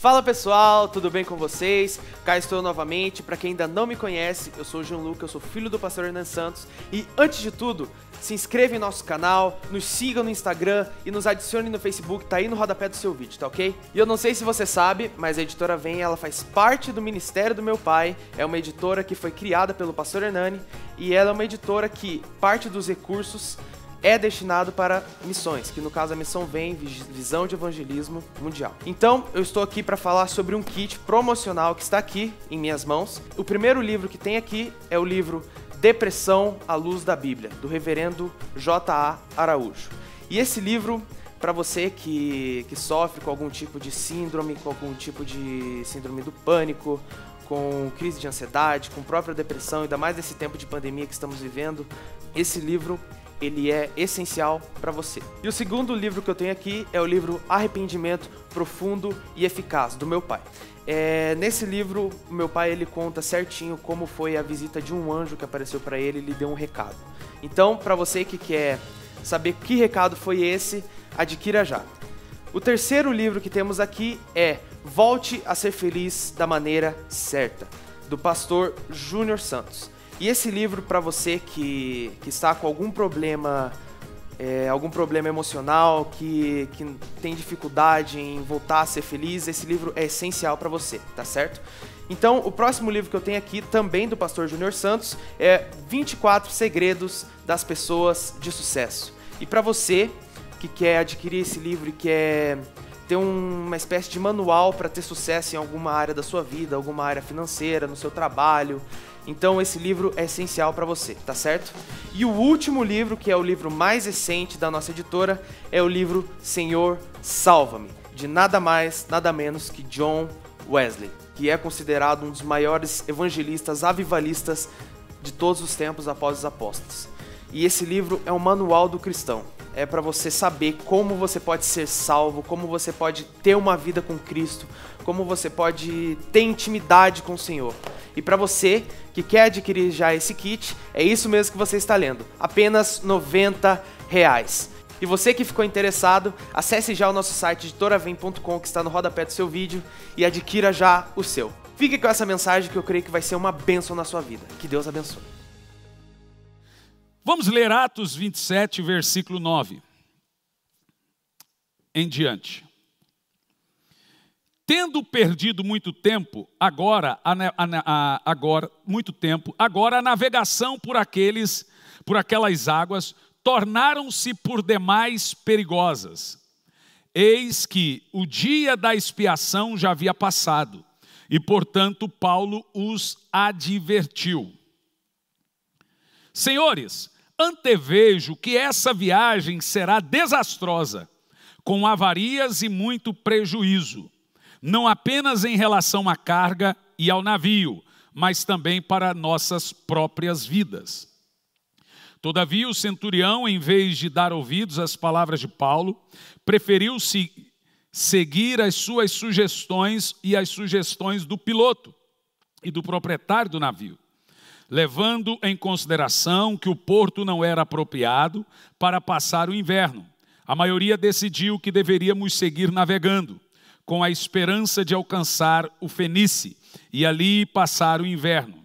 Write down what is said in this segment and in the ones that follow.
Fala pessoal, tudo bem com vocês? Cá estou novamente. Para quem ainda não me conhece, eu sou o João Luca, eu sou filho do pastor Hernan Santos. E antes de tudo, se inscreva em nosso canal, nos siga no Instagram e nos adicione no Facebook, tá aí no rodapé do seu vídeo, tá ok? E eu não sei se você sabe, mas a editora Vem, ela faz parte do Ministério do Meu Pai, é uma editora que foi criada pelo pastor Hernani e ela é uma editora que parte dos recursos é destinado para missões, que no caso a missão vem visão de evangelismo mundial. Então, eu estou aqui para falar sobre um kit promocional que está aqui em minhas mãos. O primeiro livro que tem aqui é o livro Depressão à Luz da Bíblia, do reverendo J.A. Araújo. E esse livro para você que, que sofre com algum tipo de síndrome, com algum tipo de síndrome do pânico, com crise de ansiedade, com própria depressão, ainda mais nesse tempo de pandemia que estamos vivendo, esse livro ele é essencial para você. E o segundo livro que eu tenho aqui é o livro Arrependimento Profundo e Eficaz, do meu pai. É, nesse livro, meu pai ele conta certinho como foi a visita de um anjo que apareceu para ele e lhe deu um recado. Então, para você que quer saber que recado foi esse, adquira já. O terceiro livro que temos aqui é Volte a Ser Feliz da Maneira Certa, do pastor Júnior Santos. E esse livro, para você que, que está com algum problema, é, algum problema emocional, que, que tem dificuldade em voltar a ser feliz, esse livro é essencial para você, tá certo? Então, o próximo livro que eu tenho aqui, também do pastor Júnior Santos, é 24 Segredos das Pessoas de Sucesso. E para você que quer adquirir esse livro e quer ter uma espécie de manual para ter sucesso em alguma área da sua vida, alguma área financeira, no seu trabalho, então esse livro é essencial para você, tá certo? E o último livro, que é o livro mais recente da nossa editora, é o livro Senhor Salva-me, de nada mais, nada menos que John Wesley, que é considerado um dos maiores evangelistas avivalistas de todos os tempos após os apóstolos. E esse livro é um manual do cristão é para você saber como você pode ser salvo, como você pode ter uma vida com Cristo, como você pode ter intimidade com o Senhor. E para você que quer adquirir já esse kit, é isso mesmo que você está lendo, apenas 90 reais. E você que ficou interessado, acesse já o nosso site editoravem.com que está no rodapé do seu vídeo e adquira já o seu. Fique com essa mensagem que eu creio que vai ser uma bênção na sua vida. Que Deus abençoe. Vamos ler Atos 27, versículo 9 em diante. Tendo perdido muito tempo, agora, a, a, a, agora muito tempo, agora a navegação por aqueles, por aquelas águas, tornaram-se por demais perigosas. Eis que o dia da expiação já havia passado, e portanto Paulo os advertiu. Senhores, antevejo que essa viagem será desastrosa, com avarias e muito prejuízo, não apenas em relação à carga e ao navio, mas também para nossas próprias vidas. Todavia, o centurião, em vez de dar ouvidos às palavras de Paulo, preferiu se seguir as suas sugestões e as sugestões do piloto e do proprietário do navio levando em consideração que o porto não era apropriado para passar o inverno. A maioria decidiu que deveríamos seguir navegando, com a esperança de alcançar o Fenice e ali passar o inverno.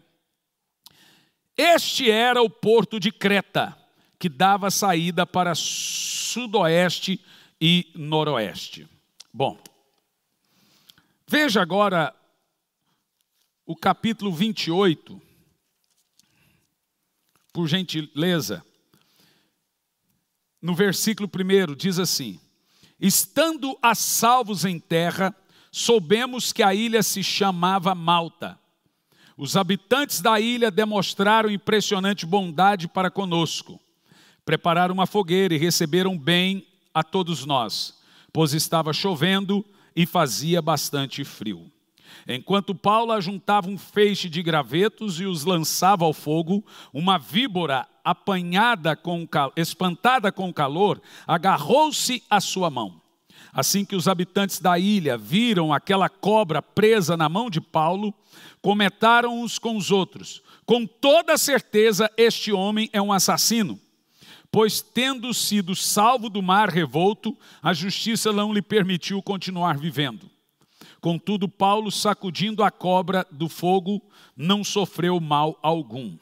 Este era o porto de Creta, que dava saída para sudoeste e noroeste. Bom, veja agora o capítulo 28 por gentileza, no versículo 1 diz assim: Estando a salvos em terra, soubemos que a ilha se chamava Malta. Os habitantes da ilha demonstraram impressionante bondade para conosco. Prepararam uma fogueira e receberam bem a todos nós, pois estava chovendo e fazia bastante frio. Enquanto Paulo ajuntava um feixe de gravetos e os lançava ao fogo, uma víbora, apanhada com espantada com o calor, agarrou-se à sua mão. Assim que os habitantes da ilha viram aquela cobra presa na mão de Paulo, comentaram uns com os outros: Com toda certeza, este homem é um assassino. Pois, tendo sido salvo do mar revolto, a justiça não lhe permitiu continuar vivendo. Contudo, Paulo, sacudindo a cobra do fogo, não sofreu mal algum.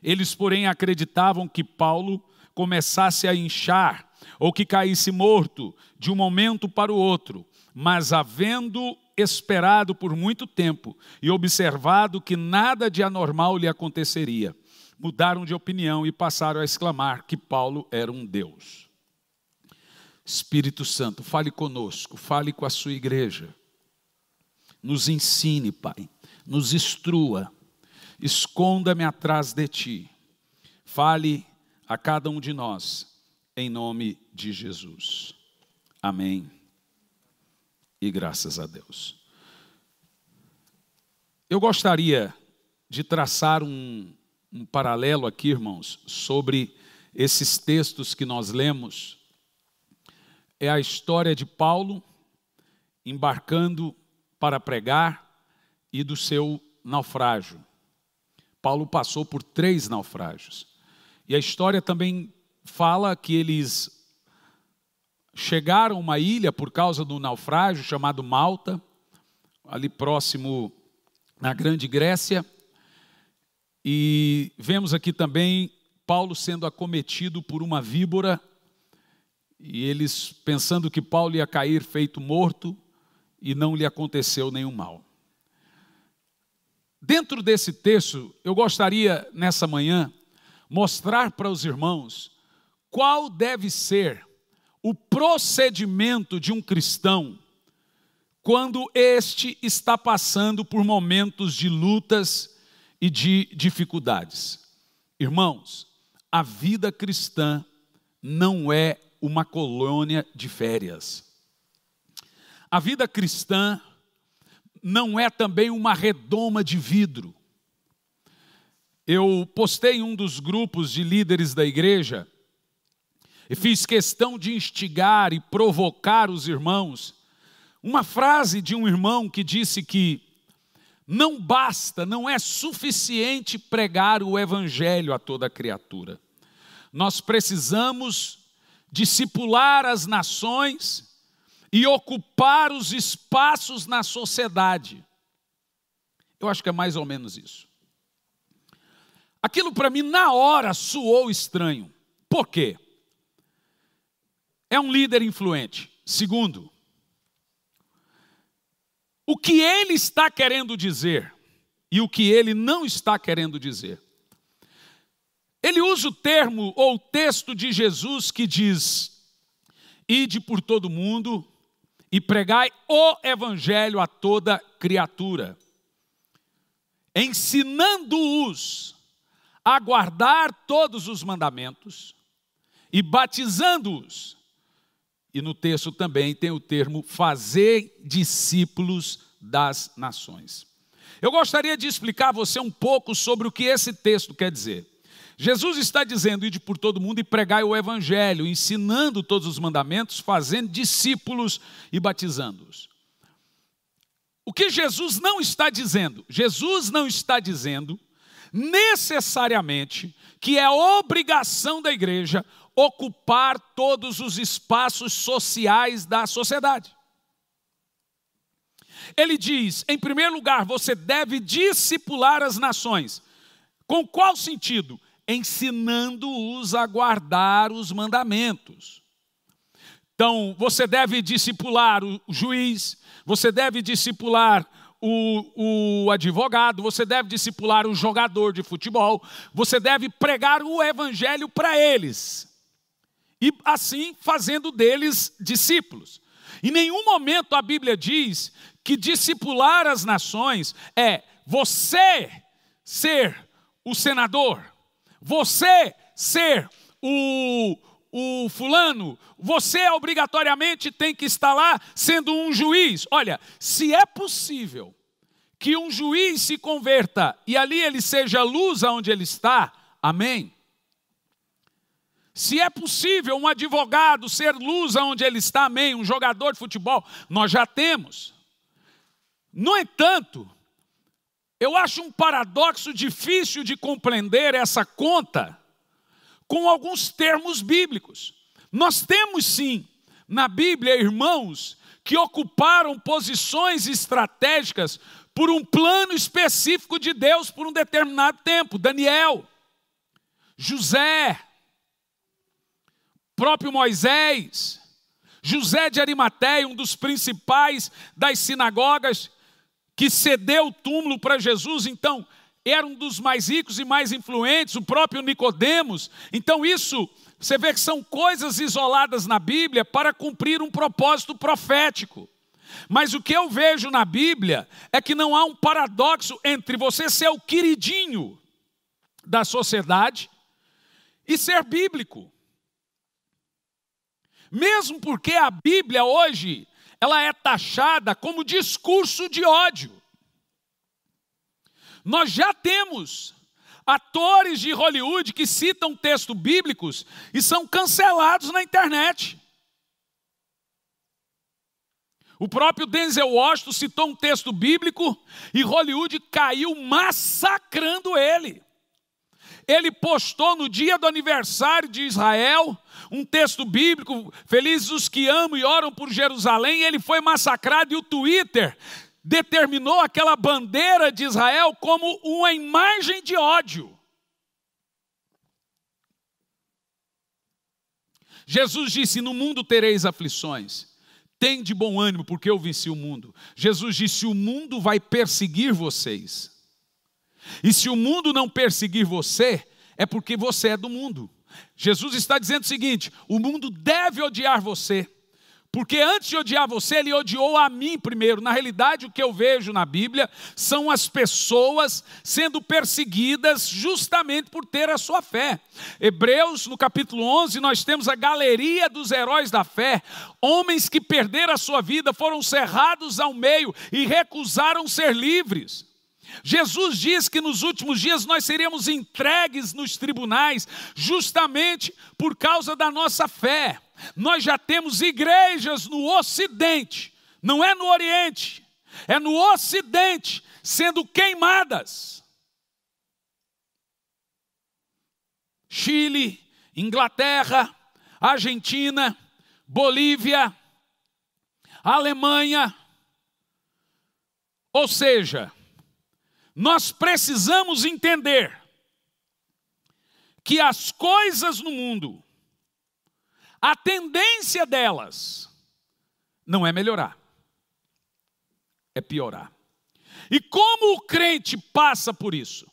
Eles, porém, acreditavam que Paulo começasse a inchar ou que caísse morto de um momento para o outro, mas havendo esperado por muito tempo e observado que nada de anormal lhe aconteceria, mudaram de opinião e passaram a exclamar que Paulo era um Deus. Espírito Santo, fale conosco, fale com a sua igreja. Nos ensine, Pai, nos instrua, esconda-me atrás de ti. Fale a cada um de nós, em nome de Jesus. Amém. E graças a Deus. Eu gostaria de traçar um, um paralelo aqui, irmãos, sobre esses textos que nós lemos. É a história de Paulo embarcando para pregar e do seu naufrágio. Paulo passou por três naufrágios. E a história também fala que eles chegaram a uma ilha por causa do naufrágio chamado Malta, ali próximo na Grande Grécia. E vemos aqui também Paulo sendo acometido por uma víbora, e eles pensando que Paulo ia cair feito morto, e não lhe aconteceu nenhum mal. Dentro desse texto, eu gostaria nessa manhã mostrar para os irmãos qual deve ser o procedimento de um cristão quando este está passando por momentos de lutas e de dificuldades. Irmãos, a vida cristã não é uma colônia de férias. A vida cristã não é também uma redoma de vidro. Eu postei em um dos grupos de líderes da igreja e fiz questão de instigar e provocar os irmãos. Uma frase de um irmão que disse que não basta, não é suficiente pregar o evangelho a toda criatura. Nós precisamos discipular as nações e ocupar os espaços na sociedade. Eu acho que é mais ou menos isso. Aquilo para mim, na hora, soou estranho. Por quê? É um líder influente. Segundo, o que ele está querendo dizer e o que ele não está querendo dizer. Ele usa o termo ou o texto de Jesus que diz: Ide por todo mundo, e pregai o evangelho a toda criatura, ensinando-os a guardar todos os mandamentos e batizando-os. E no texto também tem o termo fazer discípulos das nações. Eu gostaria de explicar a você um pouco sobre o que esse texto quer dizer. Jesus está dizendo: ide por todo mundo e pregai o evangelho, ensinando todos os mandamentos, fazendo discípulos e batizando-os. O que Jesus não está dizendo? Jesus não está dizendo necessariamente que é obrigação da igreja ocupar todos os espaços sociais da sociedade. Ele diz, em primeiro lugar, você deve discipular as nações. Com qual sentido? ensinando-os a guardar os mandamentos. Então, você deve discipular o juiz, você deve discipular o, o, advogado, você deve discipular o jogador de futebol, você deve pregar o evangelho para eles, e assim fazendo deles discípulos. Em nenhum momento a Bíblia diz que discipular as nações é você ser o senador, você ser o, o fulano, você obrigatoriamente tem que estar lá sendo um juiz. Olha, se é possível que um juiz se converta e ali ele seja luz aonde ele está, amém. Se é possível um advogado ser luz aonde ele está, amém. Um jogador de futebol, nós já temos. No entanto, eu acho um paradoxo difícil de compreender essa conta com alguns termos bíblicos. Nós temos sim na Bíblia irmãos que ocuparam posições estratégicas por um plano específico de Deus por um determinado tempo. Daniel, José, próprio Moisés, José de Arimateia, um dos principais das sinagogas que cedeu o túmulo para Jesus, então era um dos mais ricos e mais influentes, o próprio Nicodemos. Então isso, você vê que são coisas isoladas na Bíblia para cumprir um propósito profético. Mas o que eu vejo na Bíblia é que não há um paradoxo entre você ser o queridinho da sociedade e ser bíblico. Mesmo porque a Bíblia hoje ela é taxada como discurso de ódio. Nós já temos atores de Hollywood que citam textos bíblicos e são cancelados na internet. O próprio Denzel Washington citou um texto bíblico e Hollywood caiu massacrando ele. Ele postou no dia do aniversário de Israel um texto bíblico, felizes os que amam e oram por Jerusalém, ele foi massacrado e o Twitter determinou aquela bandeira de Israel como uma imagem de ódio. Jesus disse: No mundo tereis aflições. Tem de bom ânimo, porque eu venci o mundo. Jesus disse: O mundo vai perseguir vocês. E se o mundo não perseguir você, é porque você é do mundo. Jesus está dizendo o seguinte: o mundo deve odiar você, porque antes de odiar você, ele odiou a mim primeiro. Na realidade, o que eu vejo na Bíblia são as pessoas sendo perseguidas justamente por ter a sua fé. Hebreus, no capítulo 11, nós temos a galeria dos heróis da fé, homens que perderam a sua vida, foram cerrados ao meio e recusaram ser livres. Jesus diz que nos últimos dias nós seremos entregues nos tribunais, justamente por causa da nossa fé. Nós já temos igrejas no Ocidente, não é no Oriente, é no Ocidente, sendo queimadas. Chile, Inglaterra, Argentina, Bolívia, Alemanha. Ou seja, nós precisamos entender que as coisas no mundo, a tendência delas não é melhorar, é piorar. E como o crente passa por isso?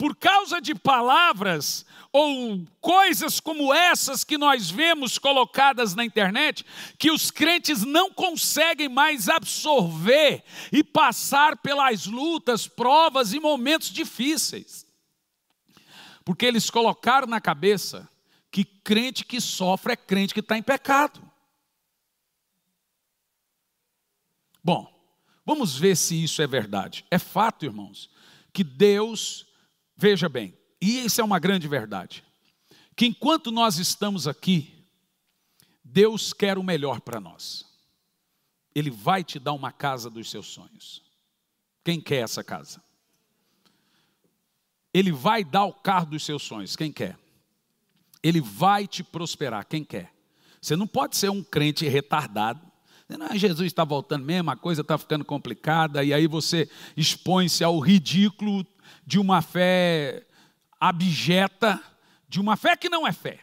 por causa de palavras ou coisas como essas que nós vemos colocadas na internet, que os crentes não conseguem mais absorver e passar pelas lutas, provas e momentos difíceis. Porque eles colocaram na cabeça que crente que sofre é crente que está em pecado. Bom, vamos ver se isso é verdade. É fato, irmãos, que Deus Veja bem, e isso é uma grande verdade, que enquanto nós estamos aqui, Deus quer o melhor para nós. Ele vai te dar uma casa dos seus sonhos. Quem quer essa casa? Ele vai dar o carro dos seus sonhos. Quem quer? Ele vai te prosperar. Quem quer? Você não pode ser um crente retardado. Não, ah, Jesus está voltando mesmo, a coisa está ficando complicada, e aí você expõe-se ao ridículo de uma fé abjeta, de uma fé que não é fé.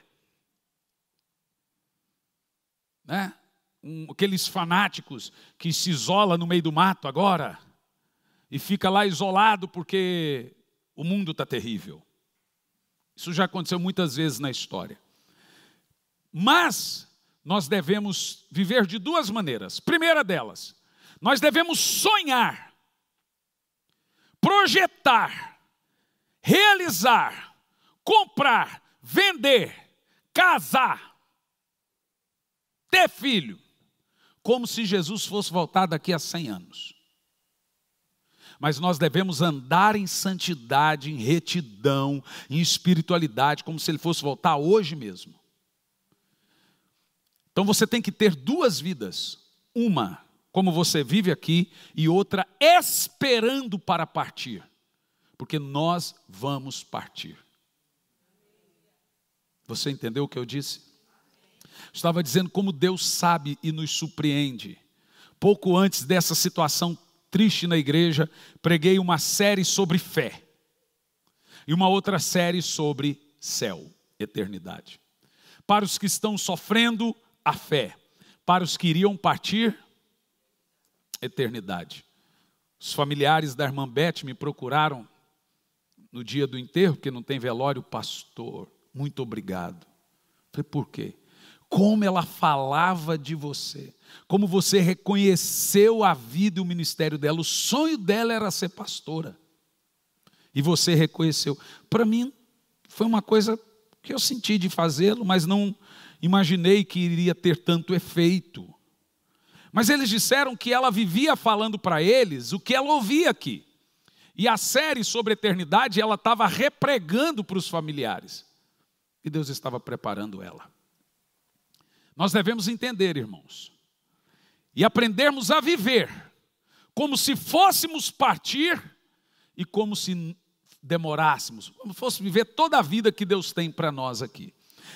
Né? Um, aqueles fanáticos que se isola no meio do mato agora e fica lá isolado porque o mundo está terrível. Isso já aconteceu muitas vezes na história. Mas nós devemos viver de duas maneiras. Primeira delas, nós devemos sonhar projetar, realizar, comprar, vender, casar, ter filho, como se Jesus fosse voltar daqui a 100 anos. Mas nós devemos andar em santidade, em retidão, em espiritualidade, como se ele fosse voltar hoje mesmo. Então você tem que ter duas vidas: uma como você vive aqui, e outra esperando para partir, porque nós vamos partir. Você entendeu o que eu disse? Estava dizendo como Deus sabe e nos surpreende. Pouco antes dessa situação triste na igreja, preguei uma série sobre fé e uma outra série sobre céu, eternidade. Para os que estão sofrendo, a fé. Para os que iriam partir, eternidade. Os familiares da irmã Beth me procuraram no dia do enterro, porque não tem velório, pastor, muito obrigado. falei, por quê? Como ela falava de você, como você reconheceu a vida e o ministério dela. O sonho dela era ser pastora. E você reconheceu. Para mim, foi uma coisa que eu senti de fazê-lo, mas não imaginei que iria ter tanto efeito. Mas eles disseram que ela vivia falando para eles o que ela ouvia aqui. E a série sobre eternidade ela estava repregando para os familiares. E Deus estava preparando ela. Nós devemos entender, irmãos, e aprendermos a viver como se fôssemos partir e como se demorássemos, como se fosse viver toda a vida que Deus tem para nós aqui.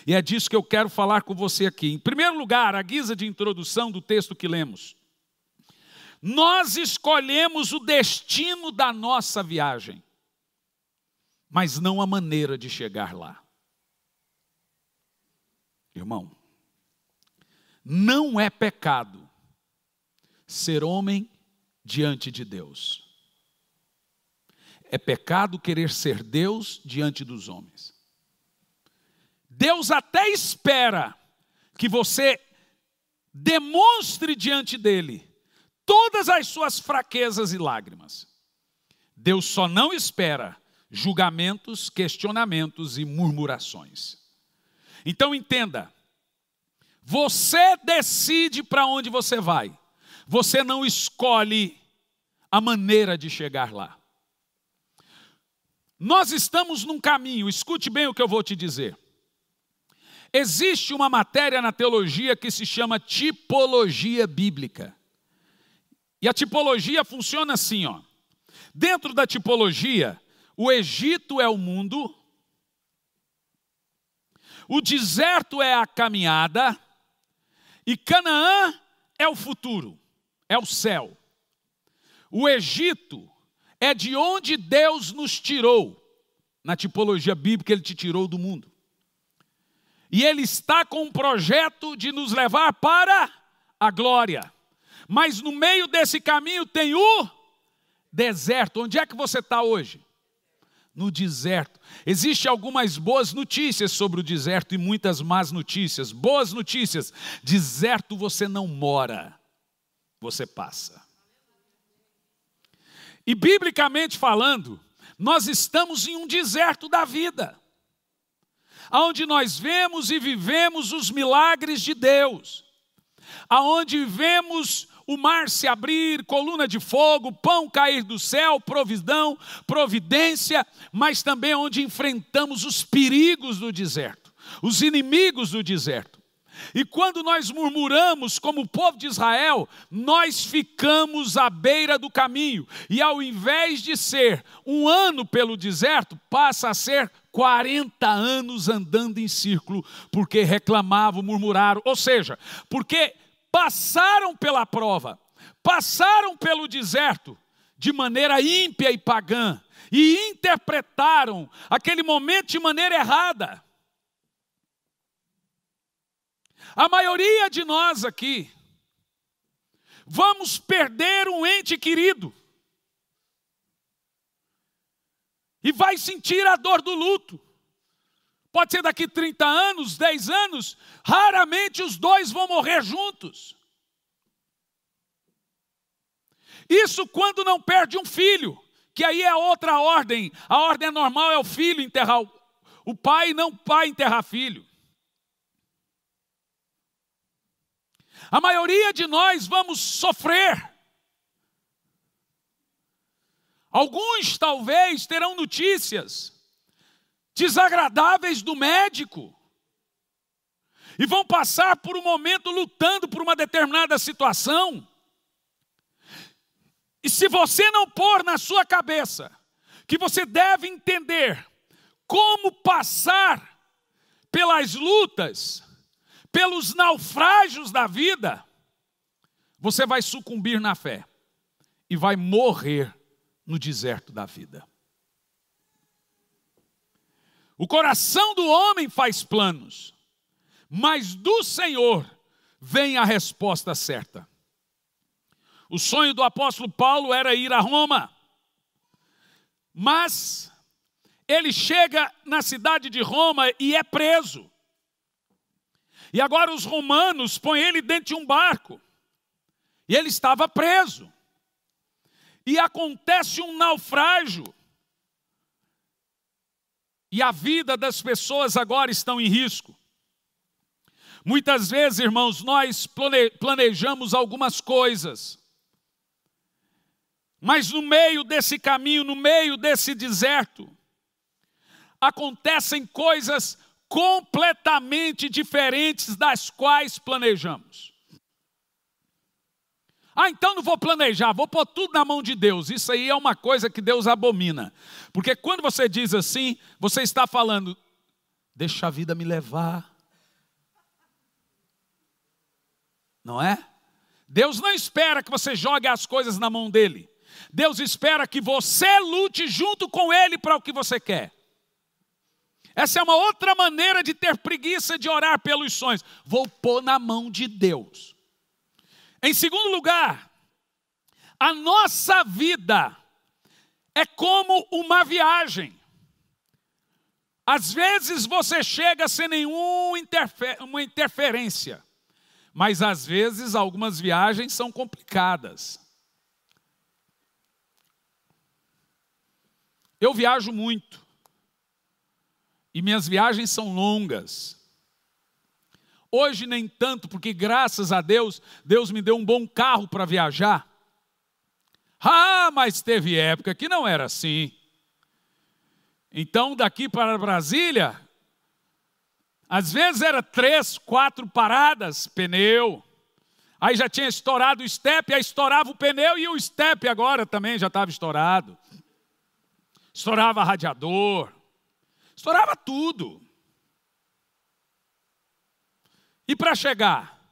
E é disso que eu quero falar com você aqui. Em primeiro lugar, a guisa de introdução do texto que lemos. Nós escolhemos o destino da nossa viagem, mas não a maneira de chegar lá. Irmão, não é pecado ser homem diante de Deus. É pecado querer ser Deus diante dos homens. Deus até espera que você demonstre diante dele todas as suas fraquezas e lágrimas. Deus só não espera julgamentos, questionamentos e murmurações. Então entenda, você decide para onde você vai, você não escolhe a maneira de chegar lá. Nós estamos num caminho, escute bem o que eu vou te dizer. Existe uma matéria na teologia que se chama tipologia bíblica. E a tipologia funciona assim, ó. Dentro da tipologia, o Egito é o mundo, o deserto é a caminhada e Canaã é o futuro, é o céu. O Egito é de onde Deus nos tirou. Na tipologia bíblica, ele te tirou do mundo. E Ele está com um projeto de nos levar para a glória. Mas no meio desse caminho tem o deserto. Onde é que você está hoje? No deserto. Existem algumas boas notícias sobre o deserto e muitas más notícias. Boas notícias: deserto você não mora, você passa. E biblicamente falando, nós estamos em um deserto da vida aonde nós vemos e vivemos os milagres de Deus, aonde vemos o mar se abrir, coluna de fogo, pão cair do céu, providão, providência, mas também onde enfrentamos os perigos do deserto, os inimigos do deserto. E quando nós murmuramos como o povo de Israel, nós ficamos à beira do caminho, e ao invés de ser um ano pelo deserto, passa a ser 40 anos andando em círculo, porque reclamavam, murmuraram, ou seja, porque passaram pela prova, passaram pelo deserto de maneira ímpia e pagã e interpretaram aquele momento de maneira errada. A maioria de nós aqui vamos perder um ente querido E vai sentir a dor do luto. Pode ser daqui 30 anos, 10 anos, raramente os dois vão morrer juntos. Isso quando não perde um filho, que aí é outra ordem. A ordem é normal é o filho enterrar o, pai, não o pai enterrar filho. A maioria de nós vamos sofrer Alguns talvez terão notícias desagradáveis do médico e vão passar por um momento lutando por uma determinada situação. E se você não pôr na sua cabeça que você deve entender como passar pelas lutas, pelos naufrágios da vida, você vai sucumbir na fé e vai morrer no deserto da vida. O coração do homem faz planos, mas do Senhor vem a resposta certa. O sonho do apóstolo Paulo era ir a Roma, mas ele chega na cidade de Roma e é preso. E agora os romanos põem ele dentro de um barco, e ele estava preso e acontece um naufrágio. E a vida das pessoas agora estão em risco. Muitas vezes, irmãos, nós planejamos algumas coisas, mas no meio desse caminho, no meio desse deserto, acontecem coisas completamente diferentes das quais planejamos. Ah, então não vou planejar, vou pôr tudo na mão de Deus. Isso aí é uma coisa que Deus abomina. Porque quando você diz assim, você está falando, deixa a vida me levar. Não é? Deus não espera que você jogue as coisas na mão dele. Deus espera que você lute junto com ele para o que você quer. Essa é uma outra maneira de ter preguiça de orar pelos sonhos. Vou pôr na mão de Deus. Em segundo lugar, a nossa vida é como uma viagem. Às vezes você chega sem nenhuma interfer interferência, mas às vezes algumas viagens são complicadas. Eu viajo muito e minhas viagens são longas. Hoje nem tanto, porque graças a Deus, Deus me deu um bom carro para viajar. Ah, mas teve época que não era assim. Então, daqui para Brasília, às vezes era três, quatro paradas, pneu. Aí já tinha estourado o estepe, aí estourava o pneu e o estepe agora também já estava estourado. Estourava radiador, estourava tudo. E para chegar?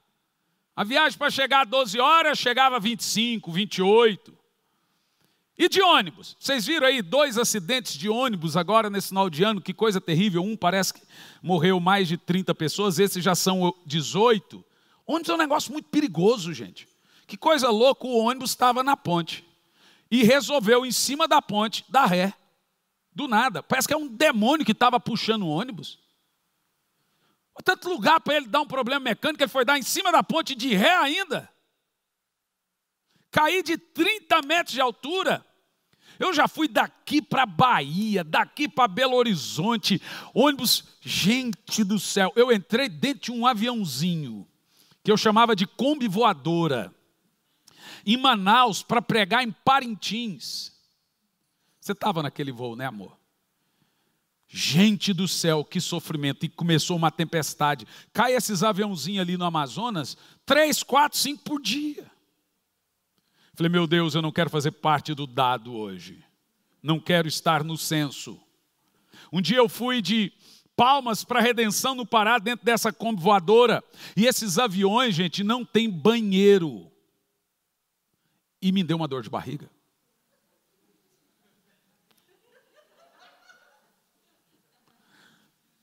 A viagem para chegar a 12 horas chegava 25, 28. E de ônibus? Vocês viram aí dois acidentes de ônibus agora nesse final de ano, que coisa terrível. Um parece que morreu mais de 30 pessoas, esses já são 18. Ônibus é um negócio muito perigoso, gente. Que coisa louca, o ônibus estava na ponte e resolveu em cima da ponte dar ré. Do nada. Parece que é um demônio que estava puxando o ônibus. Tanto lugar para ele dar um problema mecânico, ele foi dar em cima da ponte de ré ainda. Caí de 30 metros de altura. Eu já fui daqui para Bahia, daqui para Belo Horizonte, ônibus, gente do céu. Eu entrei dentro de um aviãozinho que eu chamava de Kombi voadora, em Manaus para pregar em Parintins. Você estava naquele voo, né, amor? Gente do céu, que sofrimento! E começou uma tempestade. Cai esses aviãozinhos ali no Amazonas, três, quatro, cinco por dia. Falei, meu Deus, eu não quero fazer parte do dado hoje. Não quero estar no censo. Um dia eu fui de palmas para a redenção no Pará, dentro dessa combo voadora. E esses aviões, gente, não tem banheiro. E me deu uma dor de barriga.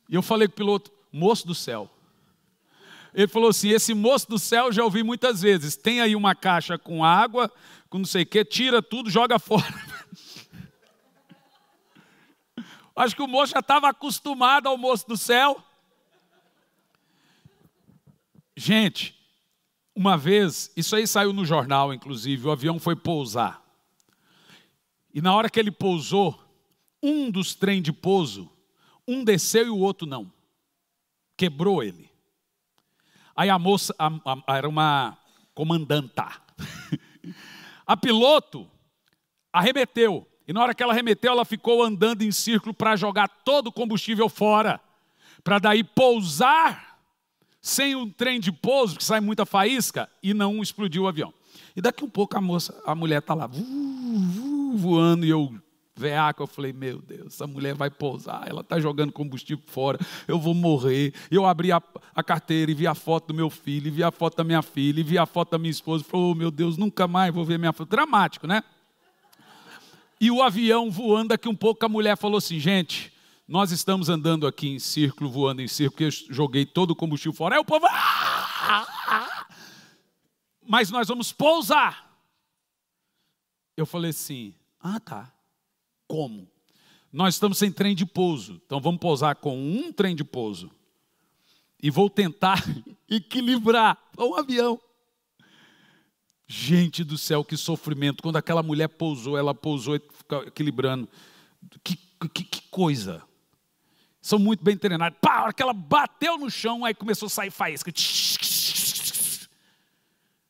E eu falei com o piloto, moço do céu. Ele falou assim: esse moço do céu já ouvi muitas vezes. Tem aí uma caixa com água, com não sei o quê, tira tudo, joga fora. Acho que o moço já estava acostumado ao moço do céu. Gente, uma vez, isso aí saiu no jornal, inclusive, o avião foi pousar. E na hora que ele pousou, um dos trem de pouso um desceu e o outro não. Quebrou ele. Aí a moça, a, a, era uma comandanta. a piloto arremeteu. E na hora que ela arremeteu, ela ficou andando em círculo para jogar todo o combustível fora. Para daí pousar sem um trem de pouso, que sai muita faísca, e não explodiu o avião. E daqui um pouco a moça, a mulher está lá, voando, e eu veaco. Eu falei, meu Deus, essa mulher vai pousar, ela está jogando combustível fora, eu vou morrer. Eu abri a, a, carteira e vi a foto do meu filho, e vi a foto da minha filha, e vi a foto da minha esposa. Falou, oh, meu Deus, nunca mais vou ver minha foto. Dramático, né? E o avião voando, daqui um pouco a mulher falou assim, gente, nós estamos andando aqui em círculo, voando em círculo, eu joguei todo o combustível fora. Aí o povo... Ah, ah, ah, Mas nós vamos pousar. Eu falei assim, ah tá. Como? Nós estamos sem trem de pouso, então vamos pousar com um trem de pouso. E vou tentar equilibrar é um avião. Gente do céu, que sofrimento. Quando aquela mulher pousou, ela pousou equilibrando. Que, que, que coisa. São muito bem treinados. Pá, a hora que ela bateu no chão, aí começou a sair faísca.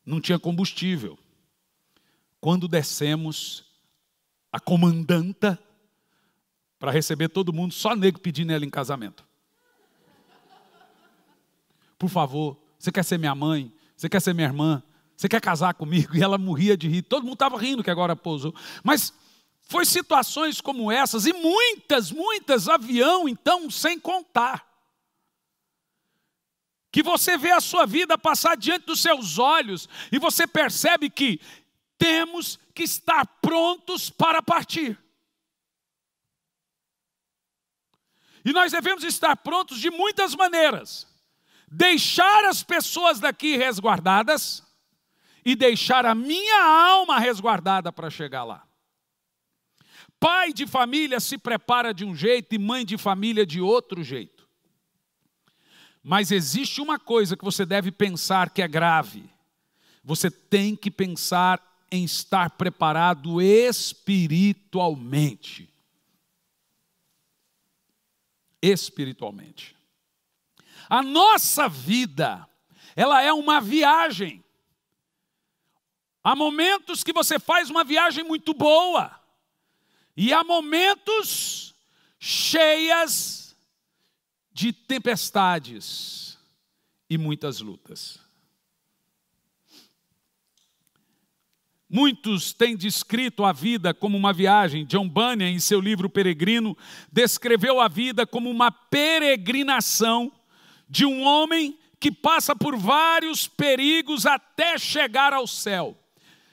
Não tinha combustível. Quando descemos, a comandanta, para receber todo mundo, só nego pedindo ela em casamento. Por favor, você quer ser minha mãe? Você quer ser minha irmã? Você quer casar comigo? E ela morria de rir. Todo mundo estava rindo que agora pousou. Mas foi situações como essas, e muitas, muitas, avião, então, sem contar. Que você vê a sua vida passar diante dos seus olhos, e você percebe que temos que estar prontos para partir. E nós devemos estar prontos de muitas maneiras: deixar as pessoas daqui resguardadas e deixar a minha alma resguardada para chegar lá. Pai de família se prepara de um jeito e mãe de família de outro jeito. Mas existe uma coisa que você deve pensar que é grave. Você tem que pensar em estar preparado espiritualmente. Espiritualmente. A nossa vida, ela é uma viagem. Há momentos que você faz uma viagem muito boa, e há momentos cheias de tempestades e muitas lutas. Muitos têm descrito a vida como uma viagem. John Bunyan, em seu livro Peregrino, descreveu a vida como uma peregrinação de um homem que passa por vários perigos até chegar ao céu.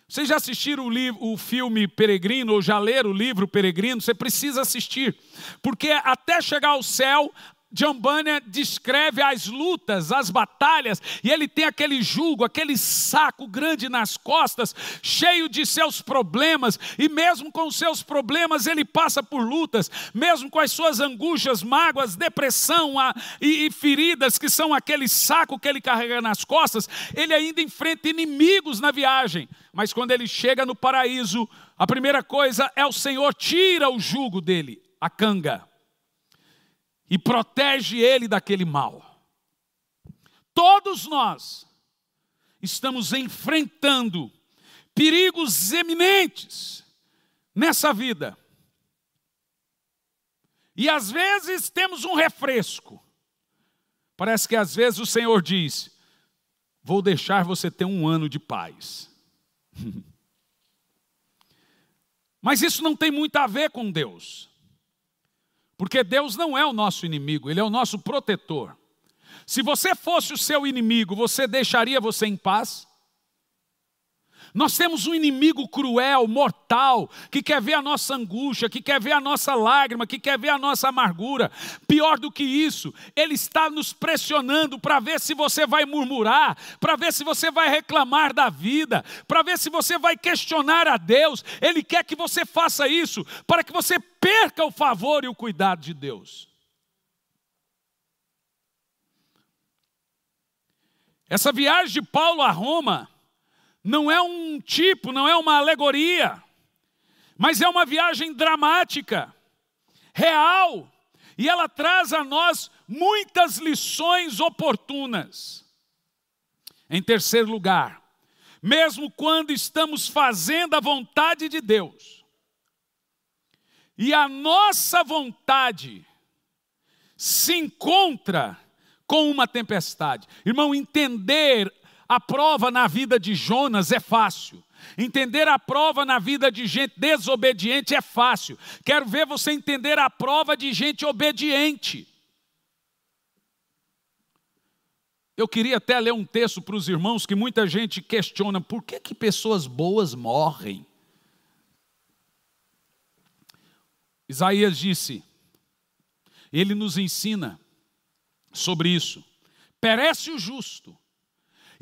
Vocês já assistiram o, livro, o filme Peregrino ou já leram o livro Peregrino? Você precisa assistir, porque até chegar ao céu, John Bunyan descreve as lutas, as batalhas, e ele tem aquele jugo, aquele saco grande nas costas, cheio de seus problemas, e mesmo com seus problemas ele passa por lutas, mesmo com as suas angústias, mágoas, depressão a, e, e feridas, que são aquele saco que ele carrega nas costas, ele ainda enfrenta inimigos na viagem, mas quando ele chega no paraíso, a primeira coisa é o Senhor tira o jugo dele, a canga e protege ele daquele mal. Todos nós estamos enfrentando perigos eminentes nessa vida. E às vezes temos um refresco. Parece que às vezes o Senhor diz: Vou deixar você ter um ano de paz. Mas isso não tem muito a ver com Deus. Porque Deus não é o nosso inimigo, Ele é o nosso protetor. Se você fosse o seu inimigo, você deixaria você em paz? Nós temos um inimigo cruel, mortal, que quer ver a nossa angústia, que quer ver a nossa lágrima, que quer ver a nossa amargura. Pior do que isso, ele está nos pressionando para ver se você vai murmurar, para ver se você vai reclamar da vida, para ver se você vai questionar a Deus. Ele quer que você faça isso para que você perca o favor e o cuidado de Deus. Essa viagem de Paulo a Roma não é um tipo, não é uma alegoria, mas é uma viagem dramática, real, e ela traz a nós muitas lições oportunas. Em terceiro lugar, mesmo quando estamos fazendo a vontade de Deus, e a nossa vontade se encontra com uma tempestade. Irmão, entender a prova na vida de Jonas é fácil. Entender a prova na vida de gente desobediente é fácil. Quero ver você entender a prova de gente obediente. Eu queria até ler um texto para os irmãos que muita gente questiona: por que, que pessoas boas morrem? Isaías disse, ele nos ensina sobre isso. Perece o justo,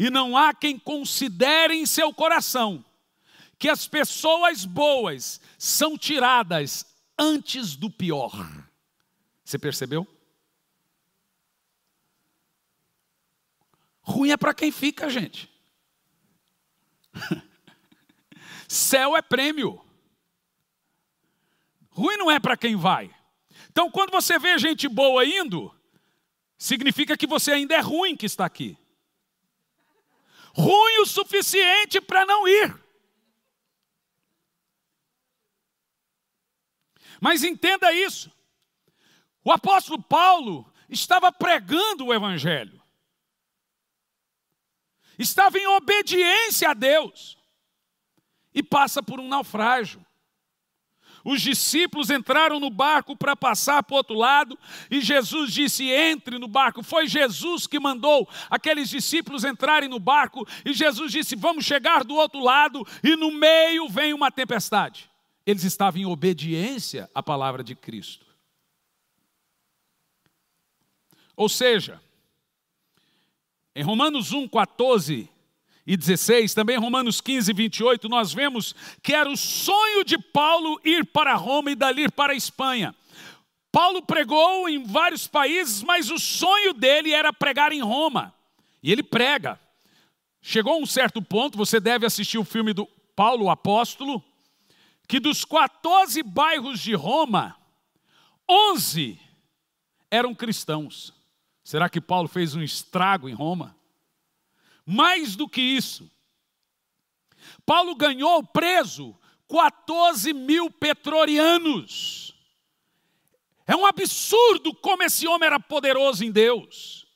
e não há quem considere em seu coração que as pessoas boas são tiradas antes do pior. Você percebeu? Ruim é para quem fica, gente. Céu é prêmio. Ruim não é para quem vai. Então, quando você vê gente boa indo, significa que você ainda é ruim que está aqui ruim o suficiente para não ir. Mas entenda isso. O apóstolo Paulo estava pregando o evangelho. Estava em obediência a Deus. E passa por um naufrágio. Os discípulos entraram no barco para passar para o outro lado e Jesus disse: Entre no barco. Foi Jesus que mandou aqueles discípulos entrarem no barco e Jesus disse: Vamos chegar do outro lado e no meio vem uma tempestade. Eles estavam em obediência à palavra de Cristo. Ou seja, em Romanos 1,14, e 16, também Romanos 15, 28, nós vemos que era o sonho de Paulo ir para Roma e dali para a Espanha. Paulo pregou em vários países, mas o sonho dele era pregar em Roma. E ele prega. Chegou a um certo ponto, você deve assistir o filme do Paulo, o apóstolo, que dos 14 bairros de Roma, 11 eram cristãos. Será que Paulo fez um estrago em Roma? Mais do que isso, Paulo ganhou preso 14 mil petrorianos. É um absurdo como esse homem era poderoso em Deus.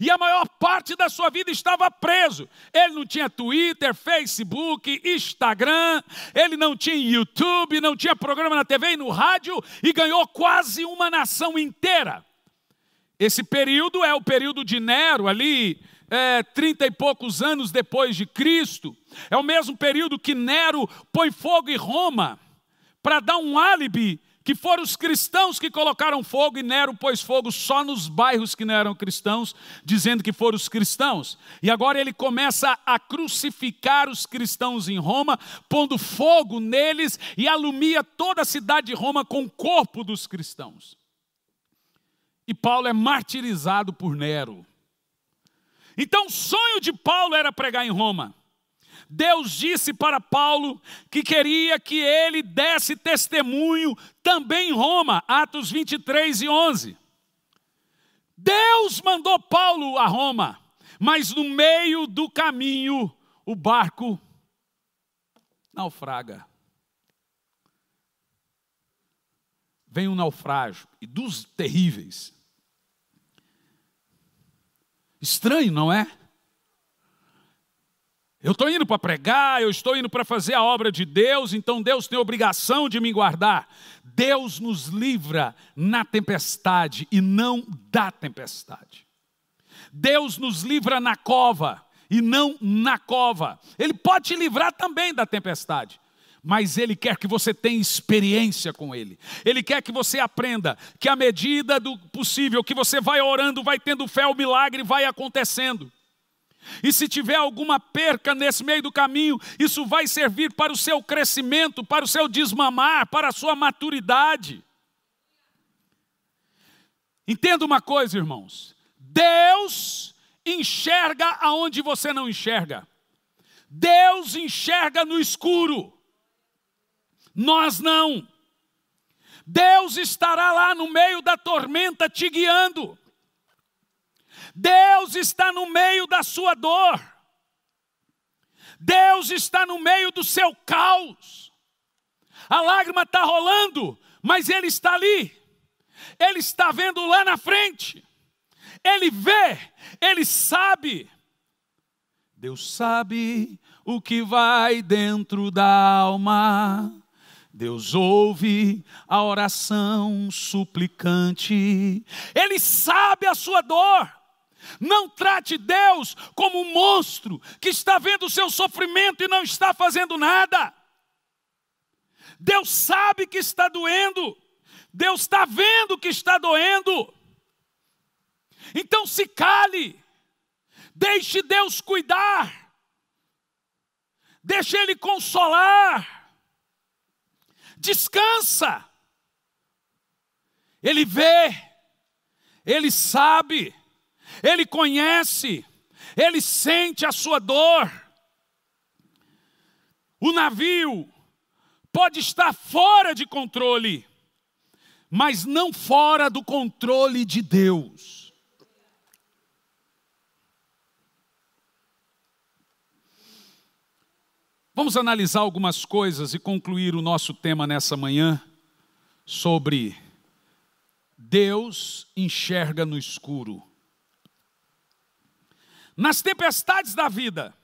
E a maior parte da sua vida estava preso. Ele não tinha Twitter, Facebook, Instagram, ele não tinha YouTube, não tinha programa na TV e no rádio e ganhou quase uma nação inteira. Esse período é o período de Nero, ali, é, trinta e poucos anos depois de Cristo. É o mesmo período que Nero põe fogo em Roma para dar um álibi que foram os cristãos que colocaram fogo e Nero pôs fogo só nos bairros que não eram cristãos, dizendo que foram os cristãos. E agora ele começa a crucificar os cristãos em Roma, pondo fogo neles e alumia toda a cidade de Roma com o corpo dos cristãos. E Paulo é martirizado por Nero. Então, o sonho de Paulo era pregar em Roma. Deus disse para Paulo que queria que ele desse testemunho também em Roma, Atos 23 e 11. Deus mandou Paulo a Roma, mas no meio do caminho o barco naufraga. Vem um naufrágio, e dos terríveis. Estranho, não é? Eu estou indo para pregar, eu estou indo para fazer a obra de Deus, então Deus tem obrigação de me guardar. Deus nos livra na tempestade e não da tempestade. Deus nos livra na cova e não na cova. Ele pode te livrar também da tempestade, mas Ele quer que você tenha experiência com Ele. Ele quer que você aprenda que, à medida do possível, que você vai orando, vai tendo fé, o milagre vai acontecendo. E se tiver alguma perca nesse meio do caminho, isso vai servir para o seu crescimento, para o seu desmamar, para a sua maturidade. Entenda uma coisa, irmãos: Deus enxerga aonde você não enxerga, Deus enxerga no escuro. Nós não. Deus estará lá no meio da tormenta te guiando. Deus está no meio da sua dor. Deus está no meio do seu caos. A lágrima está rolando, mas Ele está ali. Ele está vendo lá na frente. Ele vê, Ele sabe. Deus sabe o que vai dentro da alma Deus ouve a oração suplicante, Ele sabe a sua dor. Não trate Deus como um monstro que está vendo o seu sofrimento e não está fazendo nada. Deus sabe que está doendo, Deus está vendo que está doendo. Então se cale, deixe Deus cuidar, deixe Ele consolar descansa. Ele vê, ele sabe, ele conhece, ele sente a sua dor. O navio pode estar fora de controle, mas não fora do controle de Deus. Vamos analisar algumas coisas e concluir o nosso tema nessa manhã sobre Deus enxerga no escuro. Nas tempestades da vida,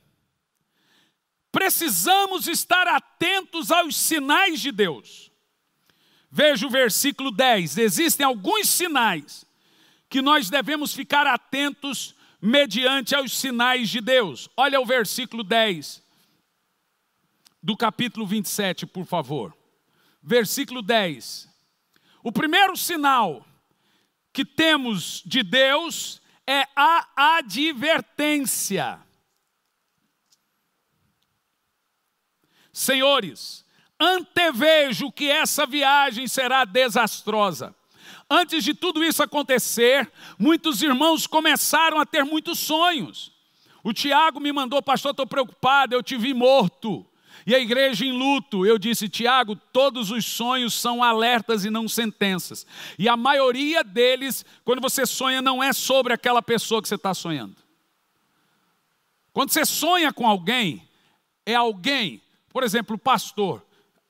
precisamos estar atentos aos sinais de Deus. Veja o versículo 10: existem alguns sinais que nós devemos ficar atentos mediante aos sinais de Deus. Olha o versículo 10 do capítulo 27, por favor. Versículo 10. O primeiro sinal que temos de Deus é a advertência. Senhores, antevejo que essa viagem será desastrosa. Antes de tudo isso acontecer, muitos irmãos começaram a ter muitos sonhos. O Tiago me mandou, pastor, estou preocupado, eu te vi morto. E a igreja em luto, eu disse, Tiago, todos os sonhos são alertas e não sentenças. E a maioria deles, quando você sonha, não é sobre aquela pessoa que você está sonhando. Quando você sonha com alguém, é alguém, por exemplo, o pastor.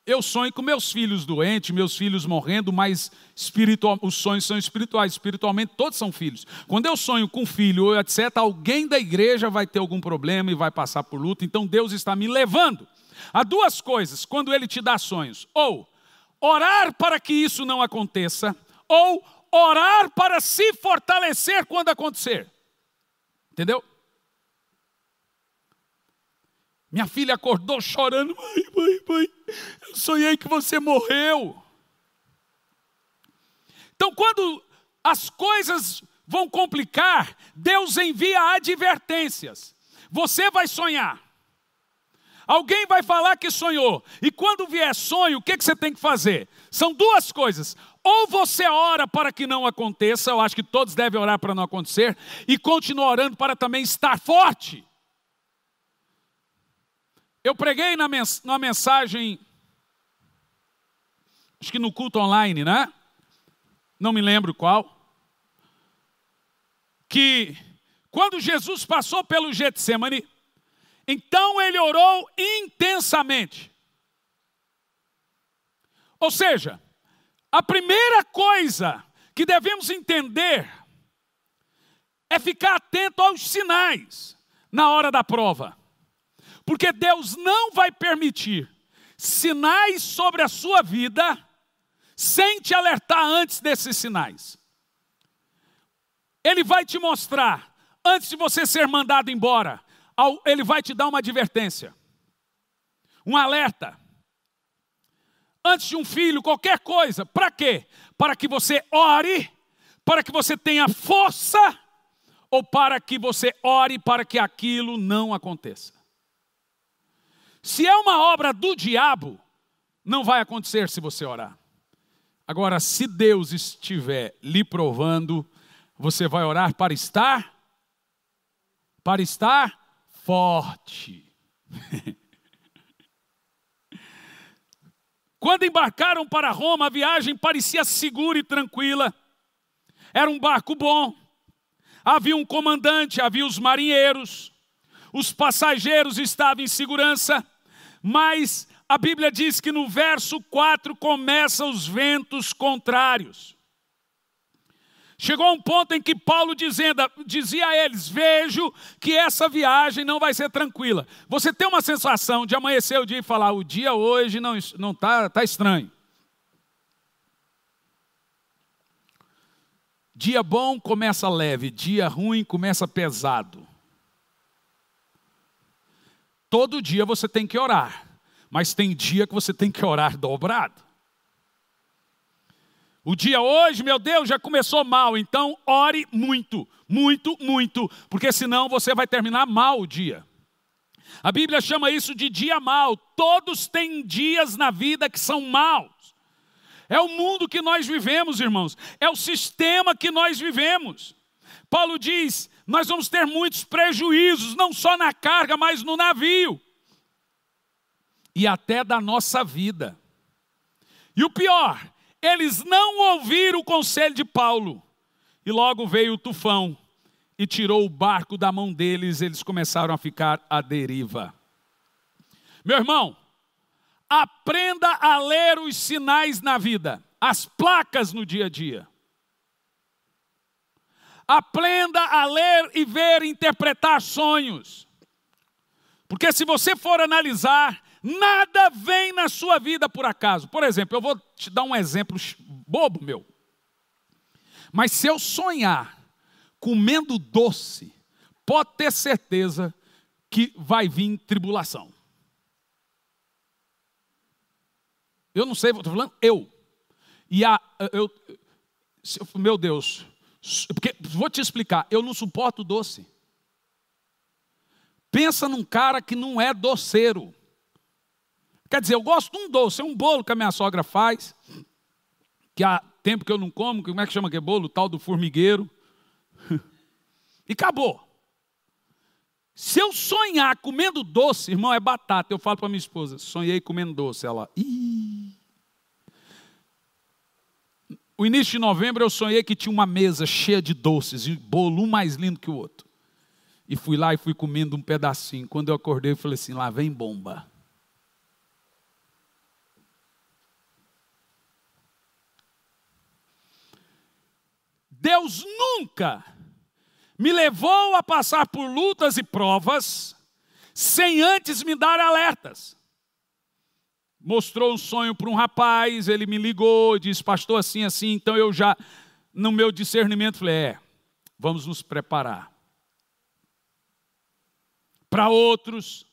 Eu sonho com meus filhos doentes, meus filhos morrendo, mas espiritual, os sonhos são espirituais. Espiritualmente, todos são filhos. Quando eu sonho com filho, etc., alguém da igreja vai ter algum problema e vai passar por luta. Então, Deus está me levando Há duas coisas quando ele te dá sonhos: ou orar para que isso não aconteça, ou orar para se fortalecer quando acontecer. Entendeu? Minha filha acordou chorando: mãe, mãe, mãe, eu sonhei que você morreu. Então, quando as coisas vão complicar, Deus envia advertências. Você vai sonhar. Alguém vai falar que sonhou. E quando vier sonho, o que, que você tem que fazer? São duas coisas. Ou você ora para que não aconteça, eu acho que todos devem orar para não acontecer, e continua orando para também estar forte. Eu preguei na mens numa mensagem, acho que no culto online, né? Não me lembro qual. Que quando Jesus passou pelo Getsemane, então ele orou intensamente. Ou seja, a primeira coisa que devemos entender é ficar atento aos sinais na hora da prova. Porque Deus não vai permitir sinais sobre a sua vida sem te alertar antes desses sinais. Ele vai te mostrar antes de você ser mandado embora ele vai te dar uma advertência, um alerta. Antes de um filho, qualquer coisa, para quê? Para que você ore, para que você tenha força, ou para que você ore para que aquilo não aconteça. Se é uma obra do diabo, não vai acontecer se você orar. Agora, se Deus estiver lhe provando, você vai orar para estar para estar forte. Quando embarcaram para Roma, a viagem parecia segura e tranquila. Era um barco bom. Havia um comandante, havia os marinheiros. Os passageiros estavam em segurança, mas a Bíblia diz que no verso 4 começam os ventos contrários. Chegou a um ponto em que Paulo dizendo, dizia a eles: Vejo que essa viagem não vai ser tranquila. Você tem uma sensação de amanhecer o dia e falar: O dia hoje não está não tá, tá estranho. Dia bom começa leve, dia ruim começa pesado. Todo dia você tem que orar, mas tem dia que você tem que orar dobrado. O dia hoje, meu Deus, já começou mal, então ore muito, muito, muito, porque senão você vai terminar mal o dia. A Bíblia chama isso de dia mal. Todos têm dias na vida que são maus. É o mundo que nós vivemos, irmãos. É o sistema que nós vivemos. Paulo diz: nós vamos ter muitos prejuízos, não só na carga, mas no navio. E até da nossa vida. E o pior eles não ouviram o conselho de Paulo. E logo veio o tufão e tirou o barco da mão deles, eles começaram a ficar à deriva. Meu irmão, aprenda a ler os sinais na vida, as placas no dia a dia. Aprenda a ler e ver, interpretar sonhos. Porque se você for analisar Nada vem na sua vida por acaso. Por exemplo, eu vou te dar um exemplo bobo meu. Mas se eu sonhar comendo doce, pode ter certeza que vai vir tribulação. Eu não sei, estou falando eu. E a, eu, meu Deus, porque, vou te explicar, eu não suporto doce. Pensa num cara que não é doceiro. Quer dizer, eu gosto de um doce, é um bolo que a minha sogra faz, que há tempo que eu não como, como é que chama que é bolo? O tal do formigueiro. E acabou. Se eu sonhar comendo doce, irmão, é batata. Eu falo para minha esposa, sonhei comendo doce. Ela, Ih. O início de novembro eu sonhei que tinha uma mesa cheia de doces, e bolo um mais lindo que o outro. E fui lá e fui comendo um pedacinho. Quando eu acordei, eu falei assim: lá vem bomba. Deus nunca me levou a passar por lutas e provas sem antes me dar alertas. Mostrou um sonho para um rapaz, ele me ligou disse: Pastor, assim, assim. Então eu já, no meu discernimento, falei: É, vamos nos preparar. Para outros,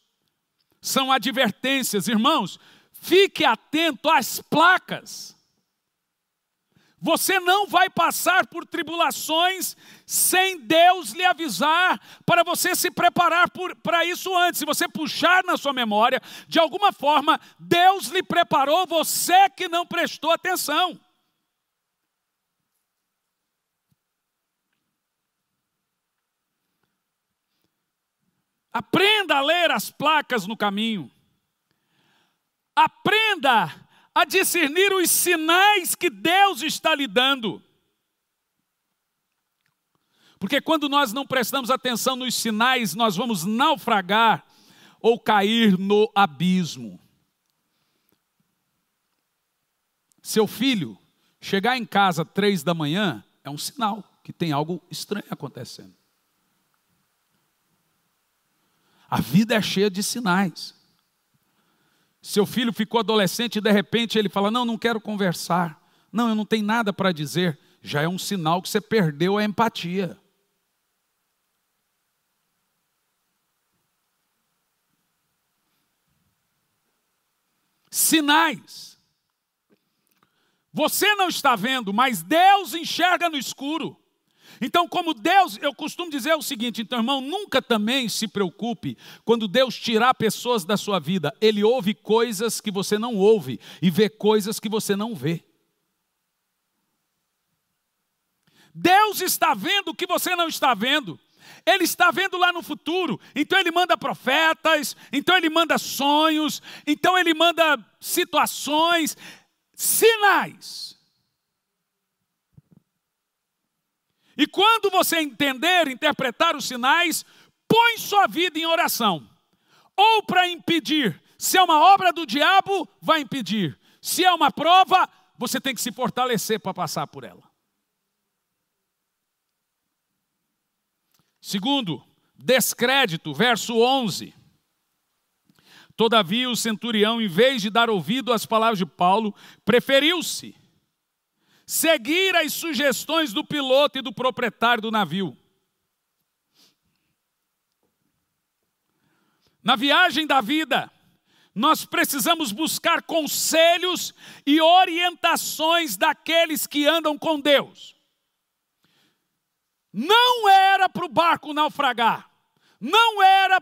são advertências, irmãos, fique atento às placas. Você não vai passar por tribulações sem Deus lhe avisar para você se preparar para isso antes. Se você puxar na sua memória, de alguma forma, Deus lhe preparou, você que não prestou atenção. Aprenda a ler as placas no caminho. Aprenda a discernir os sinais que Deus está lhe dando. Porque quando nós não prestamos atenção nos sinais, nós vamos naufragar ou cair no abismo. Seu filho chegar em casa três da manhã é um sinal que tem algo estranho acontecendo. A vida é cheia de sinais. Seu filho ficou adolescente e de repente ele fala: Não, não quero conversar. Não, eu não tenho nada para dizer. Já é um sinal que você perdeu a empatia. Sinais. Você não está vendo, mas Deus enxerga no escuro. Então, como Deus, eu costumo dizer o seguinte, então, irmão, nunca também se preocupe quando Deus tirar pessoas da sua vida. Ele ouve coisas que você não ouve e vê coisas que você não vê. Deus está vendo o que você não está vendo. Ele está vendo lá no futuro. Então ele manda profetas, então ele manda sonhos, então ele manda situações, sinais. E quando você entender, interpretar os sinais, põe sua vida em oração. Ou para impedir. Se é uma obra do diabo, vai impedir. Se é uma prova, você tem que se fortalecer para passar por ela. Segundo, descrédito, verso 11. Todavia, o centurião, em vez de dar ouvido às palavras de Paulo, preferiu-se seguir as sugestões do piloto e do proprietário do navio. Na viagem da vida, nós precisamos buscar conselhos e orientações daqueles que andam com Deus. Não era para o barco naufragar, não era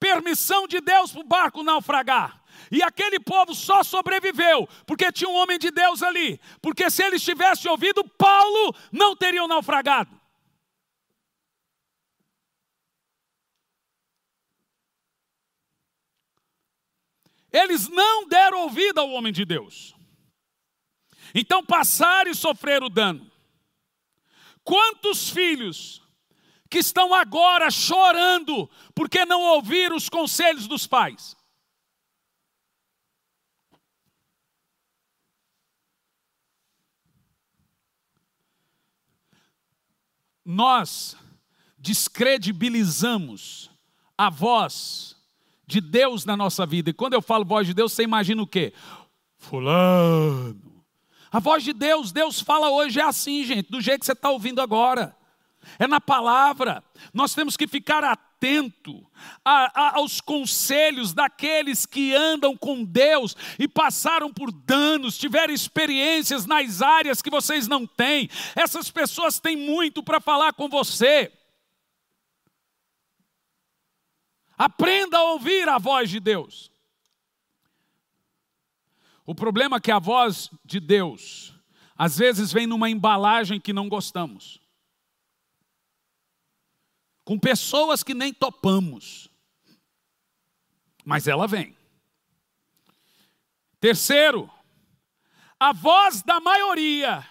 permissão de Deus para o barco naufragar. E aquele povo só sobreviveu porque tinha um homem de Deus ali. Porque se eles tivessem ouvido Paulo, não teriam naufragado. Eles não deram ouvido ao homem de Deus. Então passaram e sofreram o dano. Quantos filhos que estão agora chorando porque não ouviram os conselhos dos pais? nós descredibilizamos a voz de Deus na nossa vida. E quando eu falo voz de Deus, você imagina o quê? Fulano. A voz de Deus, Deus fala hoje é assim, gente, do jeito que você está ouvindo agora é na palavra. Nós temos que ficar atento a, a, aos conselhos daqueles que andam com Deus e passaram por danos, tiveram experiências nas áreas que vocês não têm. Essas pessoas têm muito para falar com você. Aprenda a ouvir a voz de Deus. O problema é que a voz de Deus às vezes vem numa embalagem que não gostamos com pessoas que nem topamos. Mas ela vem. Terceiro, a voz da maioria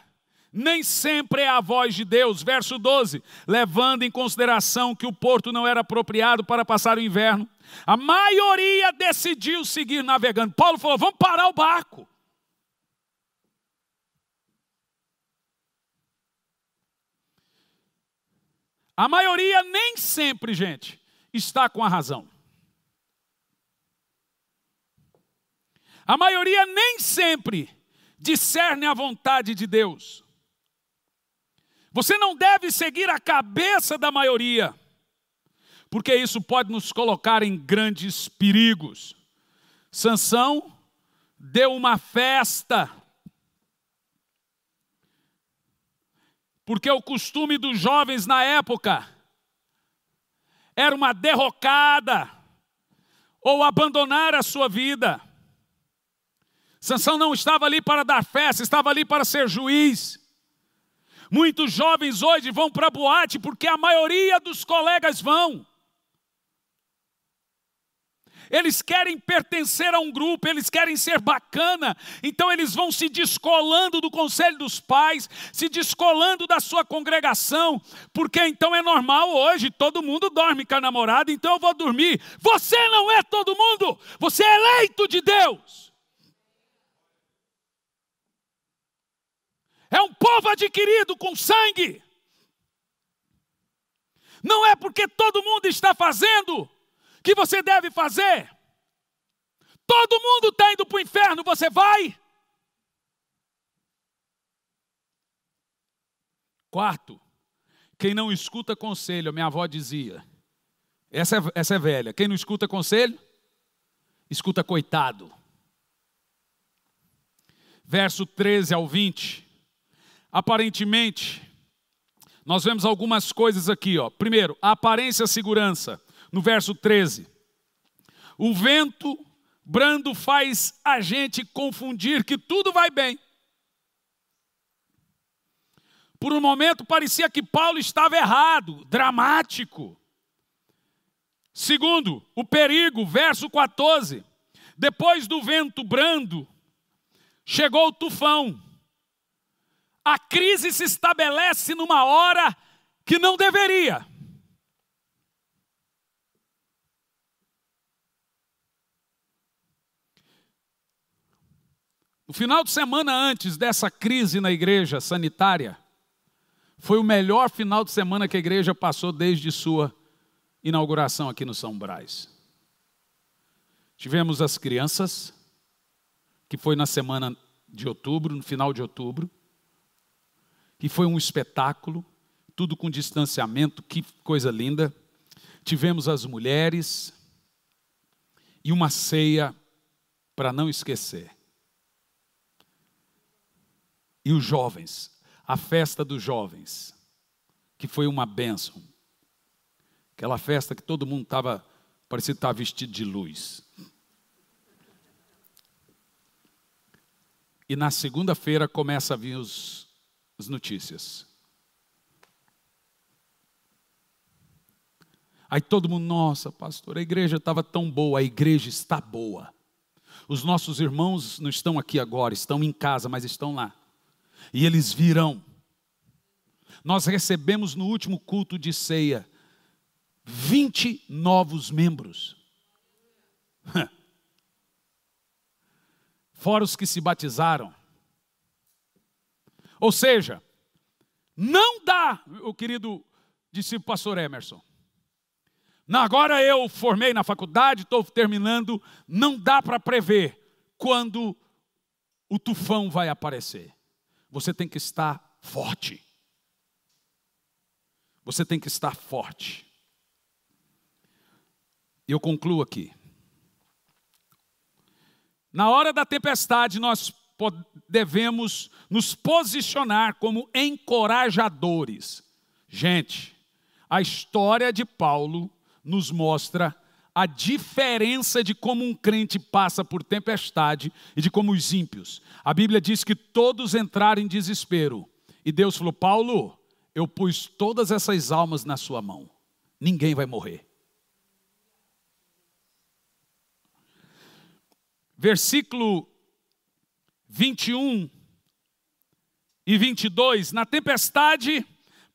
nem sempre é a voz de Deus. Verso 12: levando em consideração que o porto não era apropriado para passar o inverno, a maioria decidiu seguir navegando. Paulo falou: vamos parar o barco. A maioria nem sempre, gente, está com a razão. A maioria nem sempre discerne a vontade de Deus. Você não deve seguir a cabeça da maioria, porque isso pode nos colocar em grandes perigos. Sansão deu uma festa porque o costume dos jovens na época era uma derrocada ou abandonar a sua vida. Sansão não estava ali para dar festa, estava ali para ser juiz. Muitos jovens hoje vão para boate porque a maioria dos colegas vão eles querem pertencer a um grupo, eles querem ser bacana, então eles vão se descolando do conselho dos pais, se descolando da sua congregação, porque então é normal hoje, todo mundo dorme com a namorada, então eu vou dormir. Você não é todo mundo, você é eleito de Deus. É um povo adquirido com sangue. Não é porque todo mundo está fazendo, que você deve fazer? Todo mundo está indo para o inferno, você vai? Quarto, quem não escuta conselho, minha avó dizia, essa é, essa é velha, quem não escuta conselho, escuta coitado. Verso 13 ao 20. Aparentemente, nós vemos algumas coisas aqui, ó. Primeiro, a aparência segurança no verso 13. O vento brando faz a gente confundir que tudo vai bem. Por um momento parecia que Paulo estava errado, dramático. Segundo, o perigo, verso 14. Depois do vento brando, chegou o tufão. A crise se estabelece numa hora que não deveria. O final de semana antes dessa crise na igreja sanitária foi o melhor final de semana que a igreja passou desde sua inauguração aqui no São Brás. Tivemos as crianças, que foi na semana de outubro, no final de outubro, que foi um espetáculo, tudo com distanciamento, que coisa linda. Tivemos as mulheres e uma ceia para não esquecer e os jovens, a festa dos jovens, que foi uma bênção. Aquela festa que todo mundo estava, parecia estar vestido de luz. E na segunda-feira começa a vir os, as notícias. Aí todo mundo, nossa, pastor, a igreja estava tão boa, a igreja está boa. Os nossos irmãos não estão aqui agora, estão em casa, mas estão lá e eles virão. Nós recebemos no último culto de ceia 20 novos membros. Fora os que se batizaram. Ou seja, não dá, o querido discípulo pastor Emerson. Agora eu formei na faculdade, estou terminando, não dá para prever quando o tufão vai aparecer. Você tem que estar forte. Você tem que estar forte. E Eu concluo aqui. Na hora da tempestade, nós devemos nos posicionar como encorajadores. Gente, a história de Paulo nos mostra a diferença de como um crente passa por tempestade e de como os ímpios. A Bíblia diz que todos entraram em desespero. E Deus falou: Paulo, eu pus todas essas almas na sua mão. Ninguém vai morrer. Versículo 21 e 22. Na tempestade,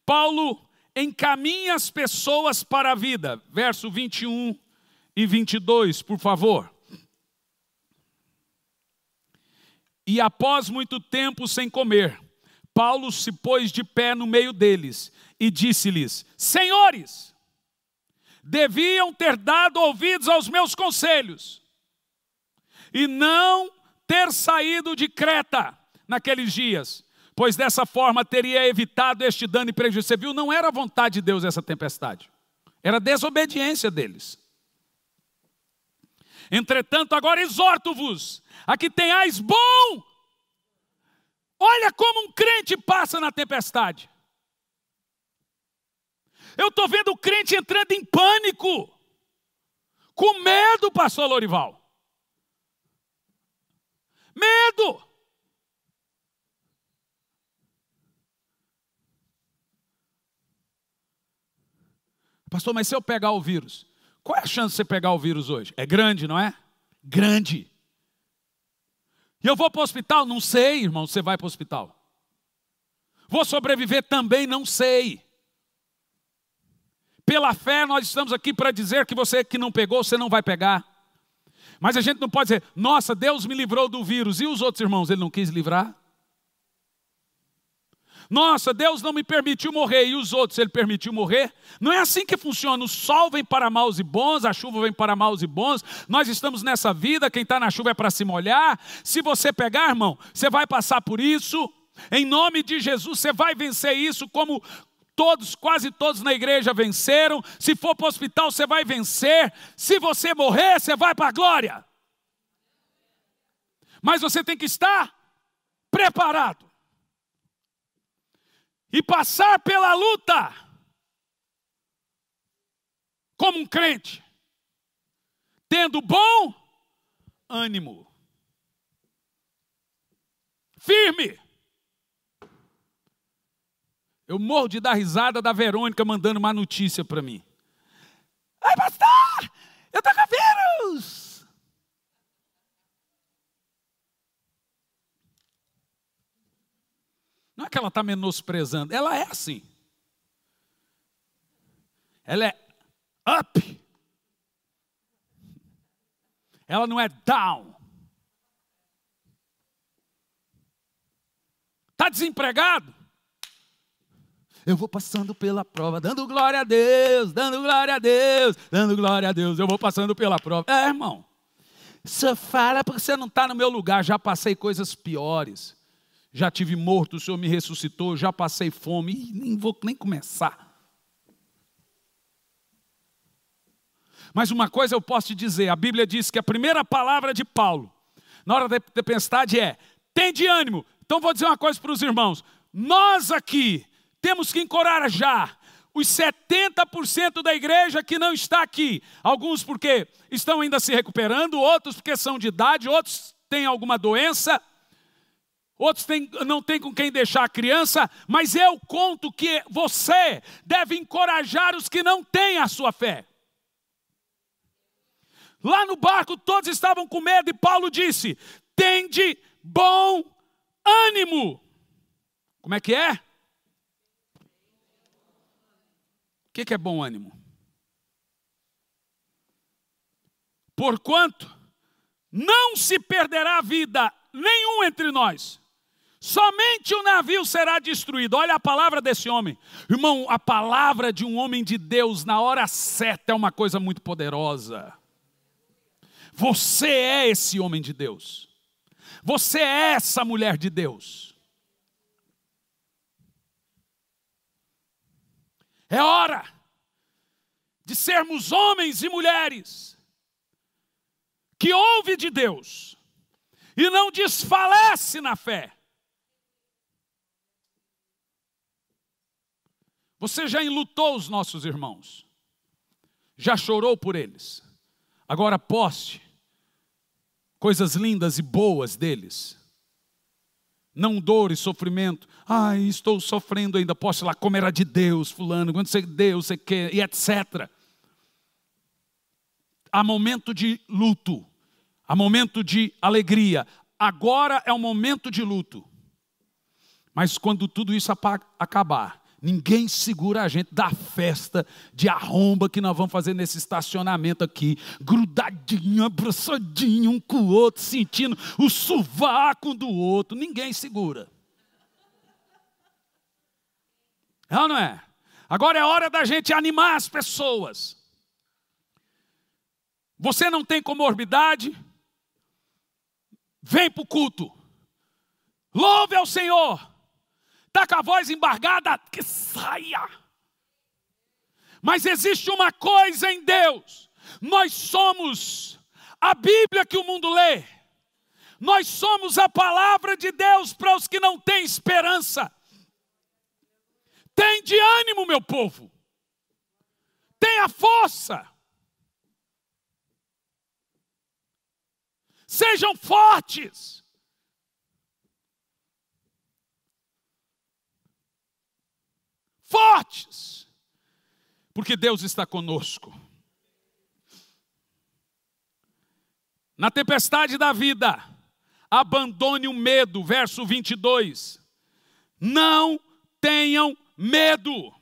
Paulo encaminha as pessoas para a vida. Verso 21 e 22, por favor. E após muito tempo sem comer, Paulo se pôs de pé no meio deles e disse-lhes: Senhores, deviam ter dado ouvidos aos meus conselhos e não ter saído de Creta naqueles dias, pois dessa forma teria evitado este dano e prejuízo. Você viu, não era vontade de Deus essa tempestade, era desobediência deles. Entretanto, agora exorto-vos a que tenhais bom. Olha como um crente passa na tempestade. Eu estou vendo o crente entrando em pânico, com medo, pastor Lorival. Medo. Pastor, mas se eu pegar o vírus? Qual é a chance de você pegar o vírus hoje? É grande, não é? Grande. E eu vou para o hospital? Não sei, irmão, você vai para o hospital. Vou sobreviver também? Não sei. Pela fé, nós estamos aqui para dizer que você que não pegou, você não vai pegar. Mas a gente não pode dizer, nossa, Deus me livrou do vírus. E os outros irmãos, ele não quis livrar? Nossa, Deus não me permitiu morrer e os outros ele permitiu morrer. Não é assim que funciona. O sol vem para maus e bons, a chuva vem para maus e bons. Nós estamos nessa vida, quem está na chuva é para se molhar. Se você pegar, irmão, você vai passar por isso. Em nome de Jesus, você vai vencer isso como todos, quase todos na igreja venceram. Se for para o hospital, você vai vencer. Se você morrer, você vai para a glória. Mas você tem que estar preparado e passar pela luta como um crente, tendo bom ânimo, firme. Eu morro de dar risada da Verônica mandando uma notícia para mim. Ai, pastor, eu estou com vírus! Não é que ela está menosprezando, ela é assim. Ela é up. Ela não é down. Está desempregado? Eu vou passando pela prova, dando glória a Deus, dando glória a Deus, dando glória a Deus. Eu vou passando pela prova. É, irmão. Você fala porque você não está no meu lugar. Já passei coisas piores. Já tive morto, o Senhor me ressuscitou, já passei fome, e nem vou nem começar. Mas uma coisa eu posso te dizer: a Bíblia diz que a primeira palavra de Paulo, na hora da tempestade, é: tem de ânimo. Então vou dizer uma coisa para os irmãos: nós aqui temos que encorajar os 70% da igreja que não está aqui. Alguns porque estão ainda se recuperando, outros porque são de idade, outros têm alguma doença. Outros tem, não têm com quem deixar a criança, mas eu conto que você deve encorajar os que não têm a sua fé. Lá no barco todos estavam com medo e Paulo disse: Tende bom ânimo. Como é que é? O que é bom ânimo? Porquanto não se perderá a vida nenhum entre nós Somente o navio será destruído. Olha a palavra desse homem. Irmão, a palavra de um homem de Deus na hora certa é uma coisa muito poderosa. Você é esse homem de Deus. Você é essa mulher de Deus. É hora de sermos homens e mulheres que ouve de Deus e não desfalece na fé Você já enlutou os nossos irmãos, já chorou por eles. Agora poste coisas lindas e boas deles. Não dor e sofrimento. Ai, estou sofrendo ainda. Poste lá como era de Deus, fulano, quando você Deus, você quer, e etc. Há momento de luto, há momento de alegria. Agora é o momento de luto. Mas quando tudo isso acabar, Ninguém segura a gente da festa de arromba que nós vamos fazer nesse estacionamento aqui, grudadinho, abraçadinho um com o outro, sentindo o sovaco do outro. Ninguém segura. É ou não é? Agora é hora da gente animar as pessoas. Você não tem comorbidade? Vem para o culto. Louve ao Senhor está com a voz embargada, que saia. Mas existe uma coisa em Deus: nós somos a Bíblia que o mundo lê, nós somos a palavra de Deus para os que não têm esperança. Tem de ânimo, meu povo, tenha força. Sejam fortes. fortes, porque Deus está conosco. Na tempestade da vida, abandone o medo, verso 22. Não tenham medo.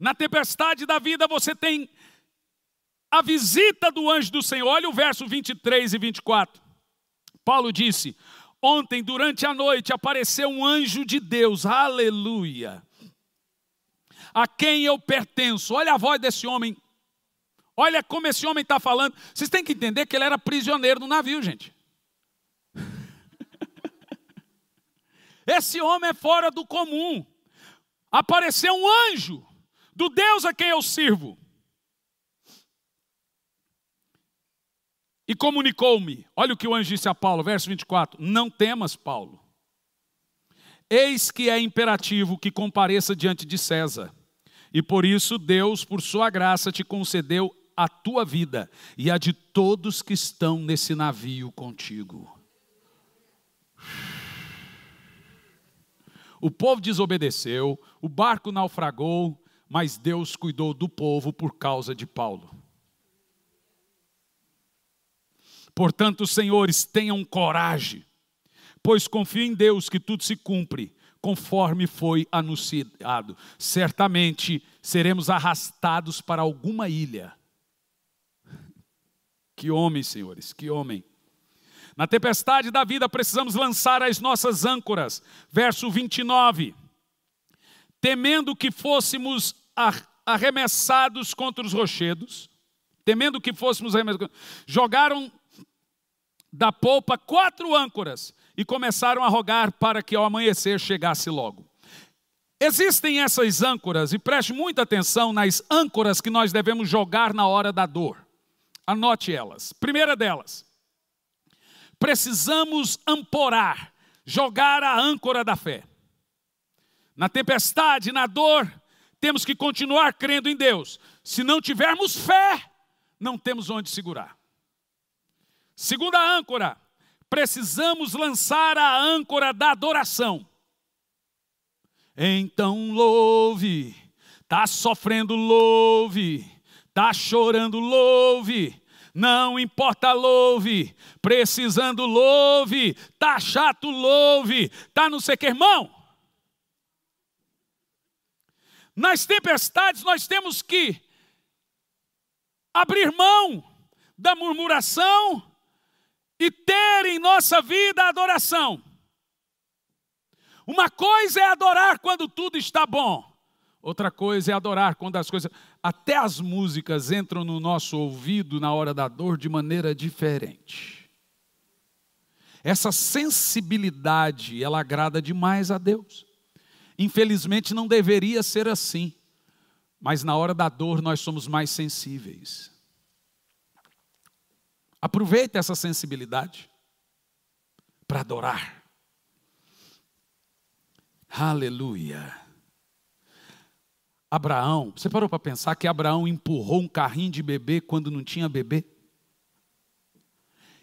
Na tempestade da vida você tem a visita do anjo do Senhor. Olha o verso 23 e 24. Paulo disse: Ontem, durante a noite, apareceu um anjo de Deus, aleluia, a quem eu pertenço. Olha a voz desse homem. Olha como esse homem está falando. Vocês têm que entender que ele era prisioneiro no navio, gente. Esse homem é fora do comum. Apareceu um anjo do Deus a quem eu sirvo. E comunicou-me. Olha o que o anjo disse a Paulo, verso 24: Não temas, Paulo. Eis que é imperativo que compareça diante de César. E por isso Deus, por sua graça, te concedeu a tua vida e a de todos que estão nesse navio contigo. O povo desobedeceu, o barco naufragou, mas Deus cuidou do povo por causa de Paulo. Portanto, senhores, tenham coragem, pois confio em Deus que tudo se cumpre conforme foi anunciado. Certamente seremos arrastados para alguma ilha. Que homem, senhores, que homem. Na tempestade da vida precisamos lançar as nossas âncoras. Verso 29. Temendo que fôssemos arremessados contra os rochedos, temendo que fôssemos arremessados, jogaram da polpa quatro âncoras e começaram a rogar para que ao amanhecer chegasse logo. Existem essas âncoras, e preste muita atenção nas âncoras que nós devemos jogar na hora da dor. Anote elas. Primeira delas, precisamos amporar, jogar a âncora da fé. Na tempestade, na dor, temos que continuar crendo em Deus. Se não tivermos fé, não temos onde segurar. Segunda âncora, precisamos lançar a âncora da adoração. Então louve, tá sofrendo, louve, tá chorando, louve. Não importa, louve, precisando, louve, tá chato, louve, tá não sei que, irmão. Nas tempestades nós temos que abrir mão da murmuração, e ter em nossa vida a adoração. Uma coisa é adorar quando tudo está bom, outra coisa é adorar quando as coisas. Até as músicas entram no nosso ouvido na hora da dor de maneira diferente. Essa sensibilidade, ela agrada demais a Deus. Infelizmente não deveria ser assim, mas na hora da dor nós somos mais sensíveis. Aproveite essa sensibilidade para adorar. Aleluia. Abraão, você parou para pensar que Abraão empurrou um carrinho de bebê quando não tinha bebê?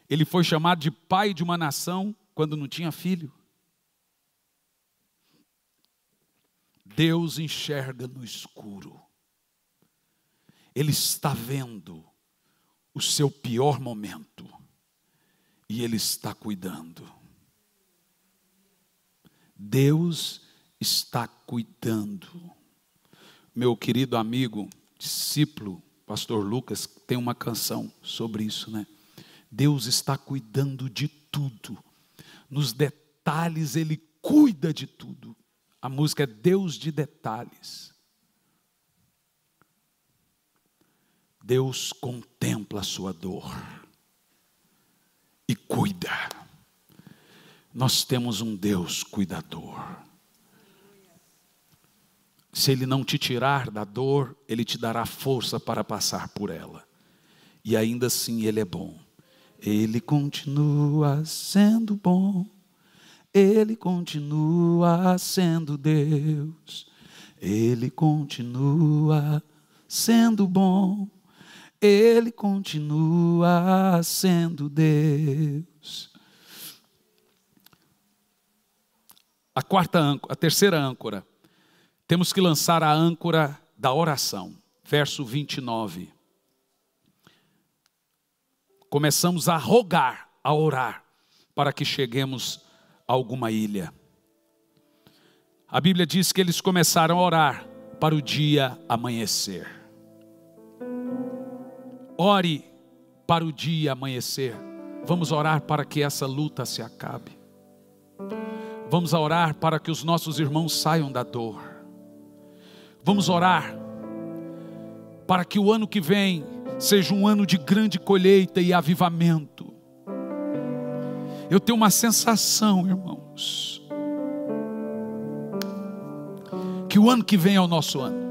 Ele foi chamado de pai de uma nação quando não tinha filho? Deus enxerga no escuro, Ele está vendo o seu pior momento e Ele está cuidando. Deus está cuidando. Meu querido amigo, discípulo, pastor Lucas, tem uma canção sobre isso, né? Deus está cuidando de tudo, nos detalhes Ele cuida de tudo. A música é Deus de detalhes. Deus contempla a sua dor e cuida. Nós temos um Deus cuidador. Se Ele não te tirar da dor, Ele te dará força para passar por ela. E ainda assim Ele é bom. Ele continua sendo bom. Ele continua sendo Deus. Ele continua sendo bom. Ele continua sendo Deus. A quarta âncora, a terceira âncora. Temos que lançar a âncora da oração. Verso 29. Começamos a rogar, a orar, para que cheguemos a alguma ilha. A Bíblia diz que eles começaram a orar para o dia amanhecer. Ore para o dia amanhecer. Vamos orar para que essa luta se acabe. Vamos orar para que os nossos irmãos saiam da dor. Vamos orar para que o ano que vem seja um ano de grande colheita e avivamento. Eu tenho uma sensação, irmãos, que o ano que vem é o nosso ano.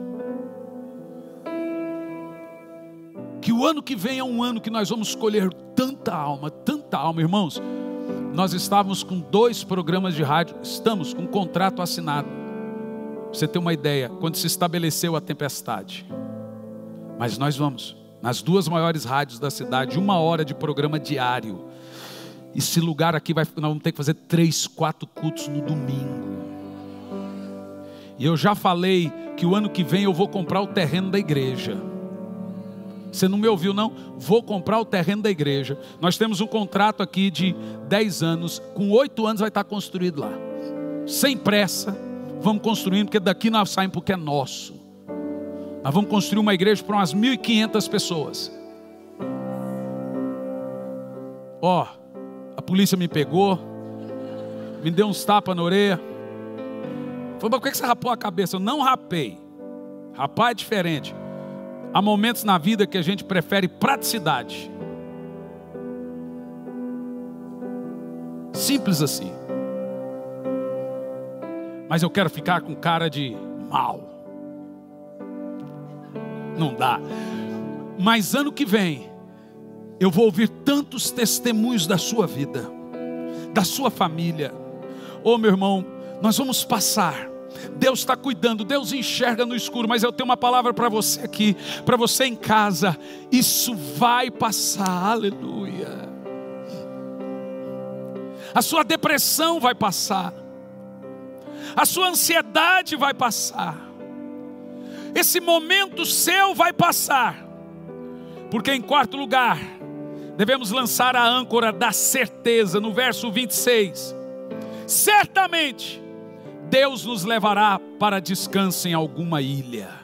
o ano que vem é um ano que nós vamos colher tanta alma, tanta alma, irmãos. Nós estávamos com dois programas de rádio, estamos com um contrato assinado. você ter uma ideia, quando se estabeleceu a tempestade. Mas nós vamos, nas duas maiores rádios da cidade, uma hora de programa diário. Esse lugar aqui vai, nós vamos ter que fazer três, quatro cultos no domingo. E eu já falei que o ano que vem eu vou comprar o terreno da igreja. Você não me ouviu, não? Vou comprar o terreno da igreja. Nós temos um contrato aqui de 10 anos. Com 8 anos vai estar construído lá. Sem pressa, vamos construindo, porque daqui nós saímos porque é nosso. Nós vamos construir uma igreja para umas 1.500 pessoas. Ó, oh, a polícia me pegou, me deu uns tapas na orelha. Falei, mas por que você rapou a cabeça? Eu não rapei. Rapaz é diferente. Há momentos na vida que a gente prefere praticidade. Simples assim. Mas eu quero ficar com cara de mal. Não dá. Mas ano que vem, eu vou ouvir tantos testemunhos da sua vida, da sua família. Ô oh, meu irmão, nós vamos passar Deus está cuidando, Deus enxerga no escuro, mas eu tenho uma palavra para você aqui, para você em casa: isso vai passar, aleluia. A sua depressão vai passar, a sua ansiedade vai passar, esse momento seu vai passar, porque em quarto lugar, devemos lançar a âncora da certeza, no verso 26. Certamente, Deus nos levará para descanso em alguma ilha.